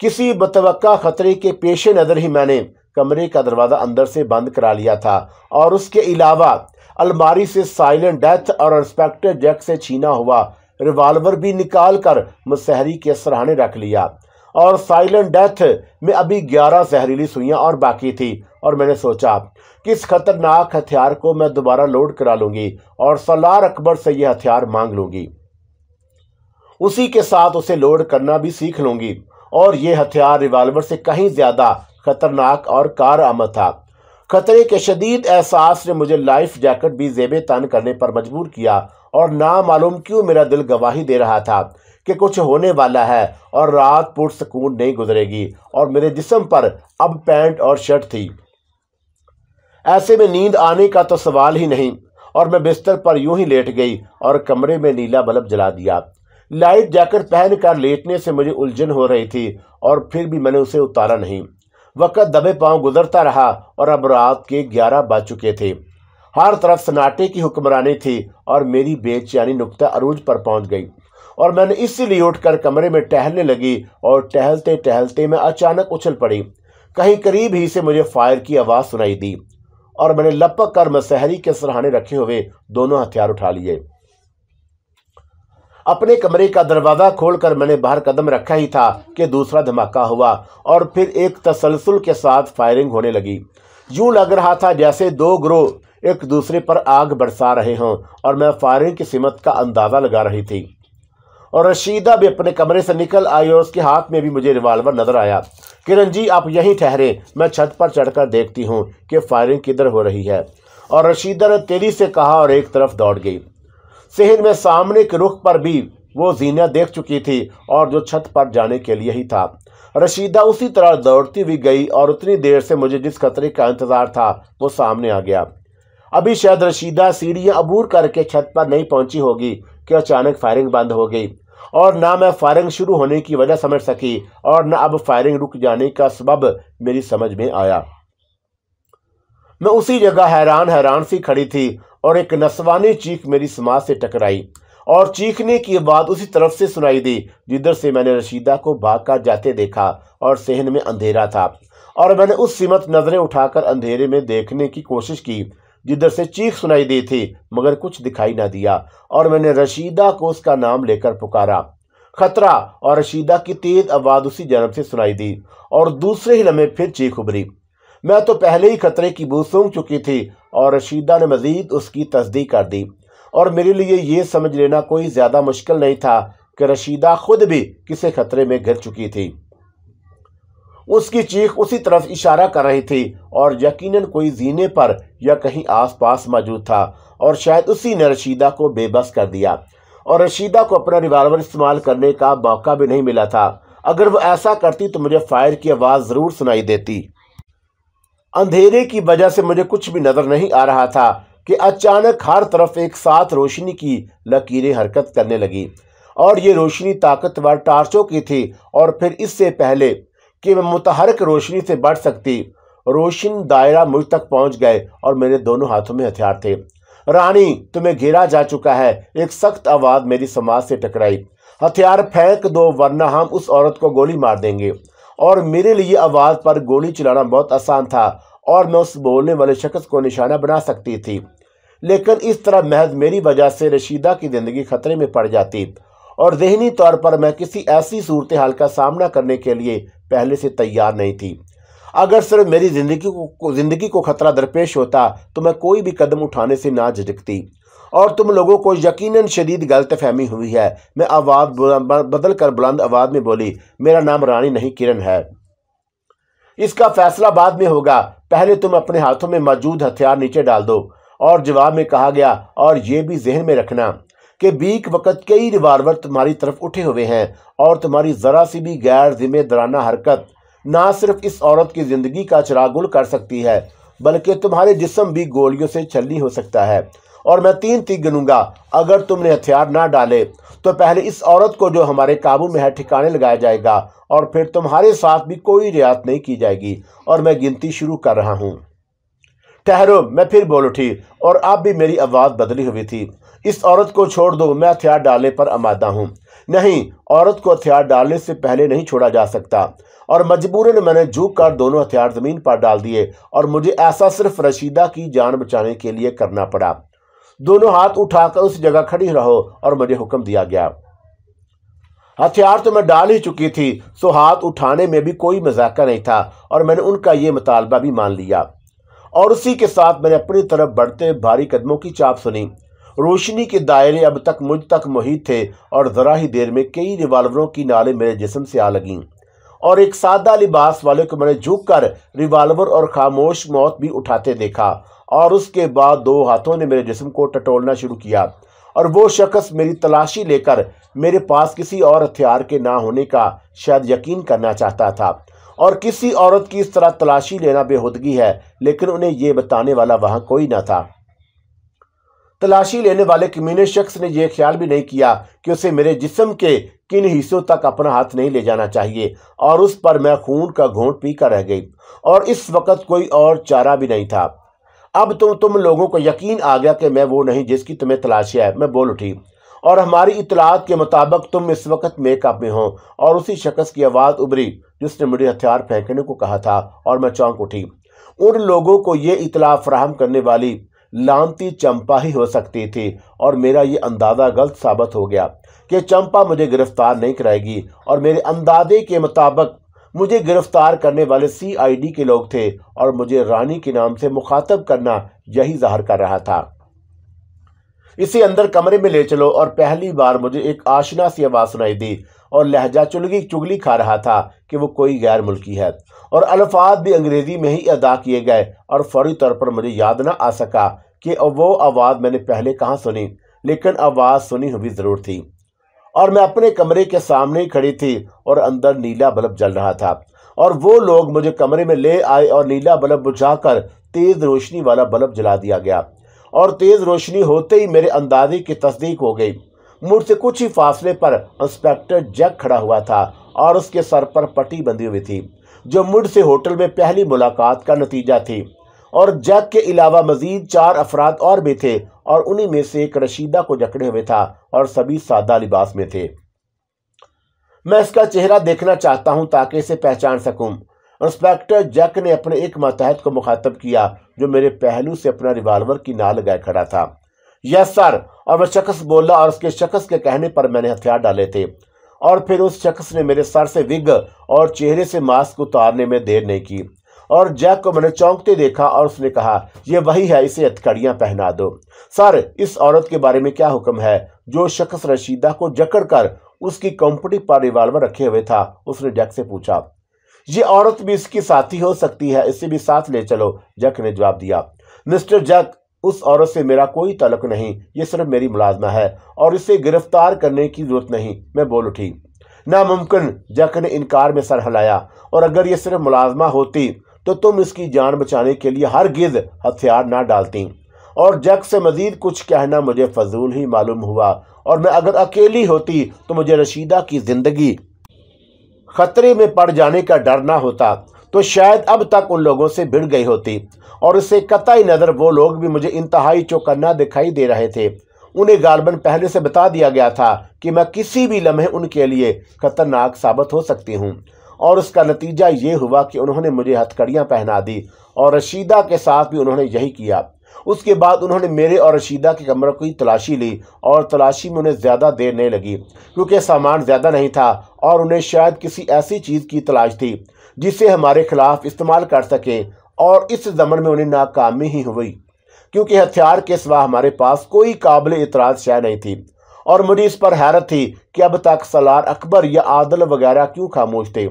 किसी बतवक्का ख़तरे के पेश नज़र ही मैंने कमरे का दरवाज़ा अंदर से बंद करा लिया था और उसके अलावा अलमारी से साइलेंट डेथ और इंस्पेक्टर जैक से छीना हुआ रिवाल्वर भी निकाल कर मुसहरी के सराहने रख लिया और साइलेंट डेथ में अभी ग्यारह जहरीली सुइयाँ और बाकी थी और मैंने सोचा कि इस खतरनाक हथियार को मैं दोबारा लोड करा लूंगी और सलार अकबर से यह हथियार मांग लूंगी उसी के साथ उसे लोड करना भी सीख लूंगी और यह हथियार रिवाल्वर से कहीं ज़्यादा खतरनाक और कार आमद था खतरे के शदीद एहसास ने मुझे लाइफ जैकेट भी जेब तान करने पर मजबूर किया और ना मालूम क्यों मेरा दिल गवाही दे रहा था कि कुछ होने वाला है और रात सुकून नहीं गुजरेगी और मेरे जिसम पर अब पैंट और शर्ट थी ऐसे में नींद आने का तो सवाल ही नहीं और मैं बिस्तर पर यूं ही लेट गई और कमरे में नीला बल्ब जला दिया लाइट जैकेट पहन कर लेटने से मुझे उलझन हो रही थी और फिर भी मैंने उसे उतारा नहीं वक़्त दबे पांव गुजरता रहा और अब रात के ग्यारह बज चुके थे हर तरफ सन्नाटे की हुक्मरानी थी और मेरी बेचैनी नुकता अरूज पर पहुंच गई और मैंने इसीलिए उठकर कमरे में टहलने लगी और टहलते टहलते मैं अचानक उछल पड़ी कहीं करीब ही से मुझे फायर की आवाज़ सुनाई दी और मैंने लपक कर मसहरी के सराहने रखे हुए दोनों हथियार उठा लिए अपने कमरे का दरवाज़ा खोलकर मैंने बाहर कदम रखा ही था कि दूसरा धमाका हुआ और फिर एक तसलसल के साथ फायरिंग होने लगी यूं लग रहा था जैसे दो ग्रोह एक दूसरे पर आग बरसा रहे हों और मैं फायरिंग की सीमत का अंदाज़ा लगा रही थी और रशीदा भी अपने कमरे से निकल आई और उसके हाथ में भी मुझे रिवाल्वर नजर आया किरण जी आप यहीं ठहरे मैं छत पर चढ़कर देखती हूँ कि फायरिंग किधर हो रही है और रशीदा ने तेजी से कहा और एक तरफ दौड़ गई सहन में सामने के रुख पर भी वो जीना देख चुकी थी और जो छत पर जाने के लिए ही था रशीदा उसी तरह दौड़ती हुई गई और उतनी देर से मुझे जिस खतरे का इंतज़ार था वो सामने आ गया अभी शायद रशीदा सीढ़ियाँ अबूर करके छत पर नहीं पहुंची होगी कि अचानक फायरिंग बंद हो गई और ना मैं फायरिंग शुरू होने की वजह समझ सकी और ना अब फायरिंग रुक जाने का सबब मेरी समझ में आया मैं उसी जगह हैरान हैरान सी खड़ी थी और एक नसवानी चीख मेरी समाज से टकराई और चीखने की बात उसी तरफ से सुनाई दी जिधर से मैंने रशीदा को भाग कर जाते देखा और सहन में अंधेरा था और मैंने उस सीमत नज़रें उठाकर अंधेरे में देखने की कोशिश की जिधर से चीख सुनाई दी थी मगर कुछ दिखाई ना दिया और मैंने रशीदा को उसका नाम लेकर पुकारा खतरा और रशीदा की तेज आवाज़ उसी जन्म से सुनाई दी और दूसरे ही लम्हे फिर चीख उभरी मैं तो पहले ही खतरे की बू सूंघ चुकी थी और रशीदा ने मज़ीद उसकी तस्दीक कर दी और मेरे लिए ये समझ लेना कोई ज़्यादा मुश्किल नहीं था कि रशीदा खुद भी किसी खतरे में गिर चुकी थी उसकी चीख उसी तरफ इशारा कर रही थी और यकीनन कोई जीने पर या कहीं आसपास मौजूद था और शायद उसी ने रशीदा को बेबस कर दिया और रशीदा को अपना रिवाल्वर इस्तेमाल करने का मौका भी नहीं मिला था अगर वो ऐसा करती तो मुझे फायर की आवाज़ ज़रूर सुनाई देती अंधेरे की वजह से मुझे कुछ भी नज़र नहीं आ रहा था कि अचानक हर तरफ एक साथ रोशनी की लकीरें हरकत करने लगी और ये रोशनी ताकतवर टार्चों की थी और फिर इससे पहले कि मैं मुतहरक रोशनी से बढ़ सकती रोशन दायरा मुझ तक पहुंच गए और मेरे दोनों हाथों में हथियार थे रानी तुम्हें घेरा जा चुका है एक सख्त आवाज़ मेरी समाज से टकराई हथियार फेंक दो वरना हम उस औरत को गोली मार देंगे और मेरे लिए आवाज़ पर गोली चलाना बहुत आसान था और मैं उस बोलने वाले शख्स को निशाना बना सकती थी लेकिन इस तरह महज मेरी वजह से रशीदा की ज़िंदगी खतरे में पड़ जाती और जहनी तौर पर मैं किसी ऐसी सूरत हाल का सामना करने के लिए पहले से तैयार नहीं थी अगर सिर्फ मेरी ज़िंदगी को ज़िंदगी को ख़तरा दरपेश होता तो मैं कोई भी कदम उठाने से ना झिझकती और तुम लोगों को यकीनन शदीद गलत फहमी हुई है मैं आवाज़ बदल कर बुलंद आवाज़ में बोली मेरा नाम रानी नहीं किरण है इसका फैसला बाद में होगा पहले तुम अपने हाथों में मौजूद हथियार नीचे डाल दो और जवाब में कहा गया और ये भी जहन में रखना कि बीक वक़्त कई रिवालवर तुम्हारी तरफ उठे हुए हैं और तुम्हारी ज़रा सी भी गैर ज़िम्मेदाराना हरकत ना सिर्फ इस औरत की ज़िंदगी का चरागुल कर सकती है बल्कि तुम्हारे जिसम भी गोलियों से छलनी हो सकता है और मैं तीन तीन गिनूँगा अगर तुमने हथियार ना डाले तो पहले इस औरत को जो हमारे काबू में है ठिकाने लगाया जाएगा और फिर तुम्हारे साथ भी कोई रियायत नहीं की जाएगी और मैं गिनती शुरू कर रहा हूँ ठहरो मैं फिर बोल उठी और अब भी मेरी आवाज़ बदली हुई थी इस औरत को छोड़ दो मैं हथियार डालने पर आमादा हूँ नहीं औरत को हथियार डालने से पहले नहीं छोड़ा जा सकता और मजबूरन मैंने झूक कर दोनों हथियार ज़मीन पर डाल दिए और मुझे ऐसा सिर्फ रशीदा की जान बचाने के लिए करना पड़ा दोनों हाथ उठाकर उस जगह खड़ी रहो और मुझे हुक्म दिया गया हथियार तो मैं डाल ही चुकी थी सो हाथ उठाने में भी कोई मजाका नहीं था और मैंने उनका ये मुतालबा भी मान लिया और उसी के साथ मैंने अपनी तरफ बढ़ते भारी कदमों की चाप सुनी रोशनी के दायरे अब तक मुझ तक मोहित थे और ज़रा ही देर में कई रिवाल्वरों की नाले मेरे जिसम से आ लगीं और एक सादा लिबास वाले को मैंने झुक कर रिवाल्वर और खामोश मौत भी उठाते देखा और उसके बाद दो हाथों ने मेरे जिसम को टटोलना शुरू किया और वो शख्स मेरी तलाशी लेकर मेरे पास किसी और हथियार के ना होने का शायद यकीन करना चाहता था और किसी औरत की इस तरह तलाशी लेना बेहूदगी है लेकिन उन्हें यह बताने वाला वहाँ कोई ना था तलाशी लेने वाले कमीने शख्स ने यह ख्याल भी नहीं किया कि उसे मेरे जिस्म के किन हिस्सों तक अपना हाथ नहीं ले जाना चाहिए और उस पर मैं खून का घोंट पीकर रह गई और इस वक्त कोई और चारा भी नहीं था अब तो तुम लोगों को यकीन आ गया कि मैं वो नहीं जिसकी तुम्हें तलाशी है मैं बोल उठी और हमारी इतलात के मुताबिक तुम इस वक्त मेकअप में हो और उसी शख्स की आवाज़ उभरी जिसने मुझे हथियार फेंकने को कहा था और मैं चौंक उठी उन लोगों को ये इतला फ्राहम करने वाली लामती चंपा ही हो सकती थी और मेरा ये अंदाज़ा गलत साबित हो गया कि चंपा मुझे गिरफ्तार नहीं कराएगी और मेरे अंदाजे के मुताबिक मुझे गिरफ्तार करने वाले सीआईडी के लोग थे और मुझे रानी के नाम से मुखातब करना यही जाहिर कर रहा था इसे अंदर कमरे में ले चलो और पहली बार मुझे एक आशना सी आवाज़ सुनाई दी और लहजा चुलगी चुगली खा रहा था कि वो कोई गैर मुल्की है और अल्फाज भी अंग्रेज़ी में ही अदा किए गए और फौरी तौर पर मुझे याद ना आ सका कि वो आवाज़ मैंने पहले कहाँ सुनी लेकिन आवाज़ सुनी हुई ज़रूर थी और मैं अपने कमरे के सामने ही खड़ी थी और अंदर नीला बल्ब जल रहा था और वो लोग मुझे कमरे में ले आए और नीला बल्ब बुझाकर तेज़ रोशनी वाला बल्ब जला दिया गया और तेज़ रोशनी होते ही मेरे अंदाजे की तस्दीक हो गई मुझसे कुछ ही फासले पर इंस्पेक्टर जैक खड़ा हुआ था और उसके सर पर पट्टी बंधी हुई थी जो मुड़ से होटल में पहली मुलाकात का नतीजा थी और जैक के अलावा मज़ीद चार अफराद और भी थे और उन्हीं में से एक रशीदा को जकड़े हुए था और सभी सादा लिबास में थे मैं इसका चेहरा देखना चाहता हूं ताकि इसे पहचान सकूं इंस्पेक्टर जैक ने अपने एक मातहत को मुखातब किया जो मेरे पहलू से अपना रिवाल्वर की नाल लगाए खड़ा था यस सर और वह शख्स बोला और उसके शख्स के कहने पर मैंने हथियार डाले थे और फिर उस शख्स ने मेरे सर से विग और चेहरे से मास्क उतारने में देर नहीं की और जैक को मैंने चौंकते देखा और उसने कहा यह वही है इसे हथकड़ियाँ पहना दो सर इस औरत के बारे में क्या हुक्म है जो शख्स रशीदा को जकड़ कर उसकी कंपनी पर रिवाल्वर रखे हुए था उसने जैक से पूछा ये औरत भी इसकी साथी हो सकती है इसे भी साथ ले चलो जक ने जवाब दिया मिस्टर जक उस औरत से मेरा कोई तलक नहीं ये सिर्फ मेरी मुलाजमा है और इसे गिरफ्तार करने की जरूरत नहीं मैं बोल उठी नामुमकिन जक ने इनकार में सर हिलाया और अगर ये सिर्फ मुलाजमा होती तो तुम इसकी जान बचाने के लिए हर गिज हथियार ना डालती और जग से मज़ीद कुछ कहना मुझे फजूल ही मालूम हुआ और मैं अगर अकेली होती तो मुझे रशीदा की ज़िंदगी खतरे में पड़ जाने का डर ना होता तो शायद अब तक उन लोगों से भिड़ गई होती और उससे कतई नज़र वो लोग भी मुझे इंतहाई चौकन्ना दिखाई दे रहे थे उन्हें गालबन पहले से बता दिया गया था कि मैं किसी भी लम्हे उनके लिए खतरनाक साबित हो सकती हूँ और उसका नतीजा ये हुआ कि उन्होंने मुझे हथकड़ियाँ पहना दी और रशीदा के साथ भी उन्होंने यही किया उसके बाद उन्होंने मेरे और रशीदा के कमरे की तलाशी ली और तलाशी में उन्हें ज़्यादा देर नहीं लगी क्योंकि सामान ज़्यादा नहीं था और उन्हें शायद किसी ऐसी चीज़ की तलाश थी जिसे हमारे खिलाफ इस्तेमाल कर सकें और इस जमन में उन्हें नाकामी ही हुई क्योंकि हथियार के सिवा हमारे पास कोई काबिल इतराज़ शायद नहीं थी और मुझे इस पर हैरत थी कि अब तक सलार अकबर या आदल वगैरह क्यों खामोश थे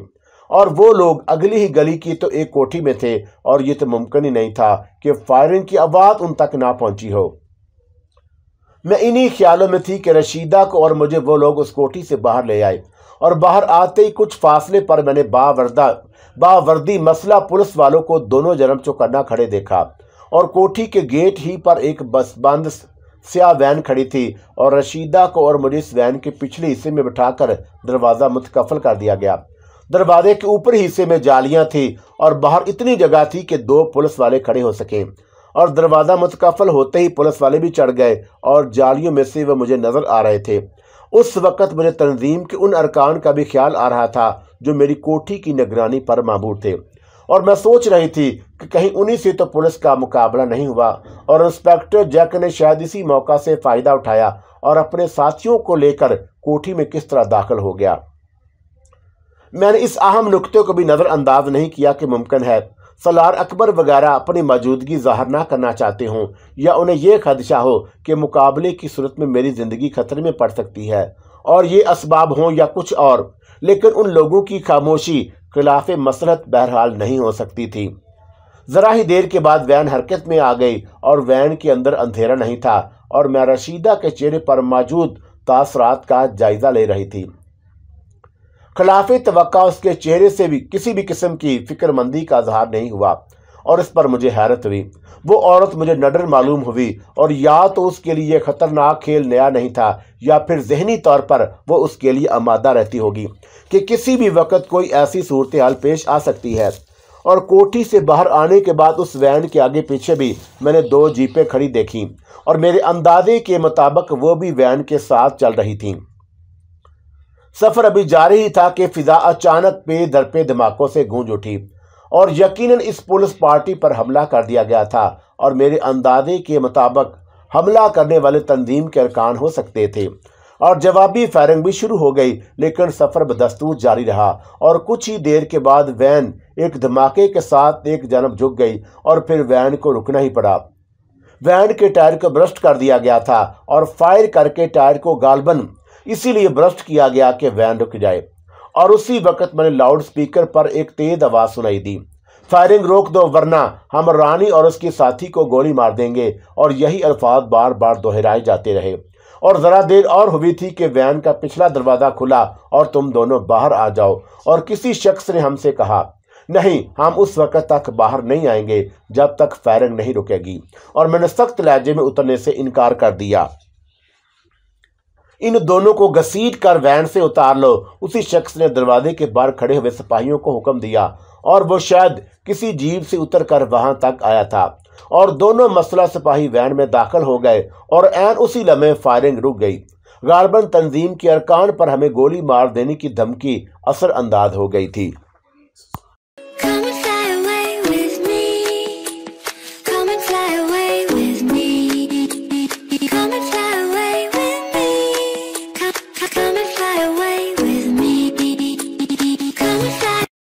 और वो लोग अगली ही गली की तो एक कोठी में थे और ये तो मुमकिन ही नहीं था कि फायरिंग की आवाज़ उन तक ना पहुंची हो मैं इन्हीं ख्यालों में थी कि रशीदा को और मुझे वो लोग उस कोठी से बाहर ले आए और बाहर आते ही कुछ फासले पर मैंने बावरदा बावर्दी मसला पुलिस वालों को दोनों जन्म चौकना खड़े देखा और कोठी के गेट ही पर एक बस बंद स्या वैन खड़ी थी और रशीदा को और मुझे इस वैन के पिछले हिस्से में बैठाकर दरवाज़ा मुतकफल कर दिया गया दरवाजे के ऊपरी हिस्से में जालियां थी और बाहर इतनी जगह थी कि दो पुलिस वाले खड़े हो सके और दरवाज़ा मुतकफल होते ही पुलिस वाले भी चढ़ गए और जालियों में से वह मुझे नज़र आ रहे थे उस वक़्त मुझे तंजीम के उन अरकान का भी ख्याल आ रहा था जो मेरी कोठी की निगरानी पर मामूर थे और मैं सोच रही थी कि कहीं उन्हीं से तो पुलिस का मुकाबला नहीं हुआ और इंस्पेक्टर जैक ने शायद इसी मौका से फ़ायदा उठाया और अपने साथियों को लेकर कोठी में किस तरह दाखिल हो गया मैंने इस अहम नुकते को भी नज़रअंदाज नहीं किया कि मुमकिन है सलार अकबर वगैरह अपनी मौजूदगी ज़ाहिर ना करना चाहते हों या उन्हें यह खदशा हो कि मुकाबले की सूरत में मेरी ज़िंदगी खतरे में पड़ सकती है और ये इसबाब हों या कुछ और लेकिन उन लोगों की खामोशी खिलाफ मसरत बहरहाल नहीं हो सकती थी ज़रा ही देर के बाद वैन हरकत में आ गई और वैन के अंदर अंधेरा नहीं था और मैं रशीदा के चेहरे पर मौजूद तासरात का जायज़ा ले रही थी खिलाफ तवक्का उसके चेहरे से भी किसी भी किस्म की फिक्रमंदी का इजहार नहीं हुआ और इस पर मुझे हैरत हुई वो औरत मुझे नडर मालूम हुई और या तो उसके लिए यह खतरनाक खेल नया नहीं था या फिर जहनी तौर पर वो उसके लिए आमादा रहती होगी कि किसी भी वक्त कोई ऐसी सूरत हाल पेश आ सकती है और कोठी से बाहर आने के बाद उस वैन के आगे पीछे भी मैंने दो जीपें खड़ी देखी और मेरे अंदाजे के मुताबिक वो भी वैन के साथ चल रही थी सफर अभी जारी ही था कि फिजा अचानक पे दरपे धमाकों से गूंज उठी और यकीनन इस पुलिस पार्टी पर हमला कर दिया गया था और मेरे अंदाजे के मुताबिक हमला करने वाले तंजीम के अरकान हो सकते थे और जवाबी फायरिंग भी शुरू हो गई लेकिन सफ़र बदस्तूर जारी रहा और कुछ ही देर के बाद वैन एक धमाके के साथ एक जानब झुक गई और फिर वैन को रुकना ही पड़ा वैन के टायर को ब्रस्ट कर दिया गया था और फायर करके टायर को गालबन इसीलिए भ्रष्ट किया गया कि वैन रुक जाए और उसी वक्त मैंने लाउड स्पीकर पर एक तेज आवाज़ सुनाई दी फायरिंग रोक दो वरना हम रानी और उसके साथी को गोली मार देंगे और यही अल्फाज बार बार दोहराए जाते रहे और ज़रा देर और हुई थी कि वैन का पिछला दरवाज़ा खुला और तुम दोनों बाहर आ जाओ और किसी शख्स ने हमसे कहा नहीं हम उस वक़्त तक बाहर नहीं आएंगे जब तक फायरिंग नहीं रुकेगी और मैंने सख्त लहजे में उतरने से इनकार कर दिया इन दोनों को घसीट कर वैन से उतार लो उसी शख्स ने दरवाजे के बाहर खड़े हुए सिपाहियों को हुक्म दिया और वो शायद किसी जीप से उतर कर वहां तक आया था और दोनों मसला सिपाही वैन में दाखिल हो गए और एन उसी लम्हे फायरिंग रुक गई गार्बन तंजीम के अरकान पर हमें गोली मार देने की धमकी असरअंदाज हो गई थी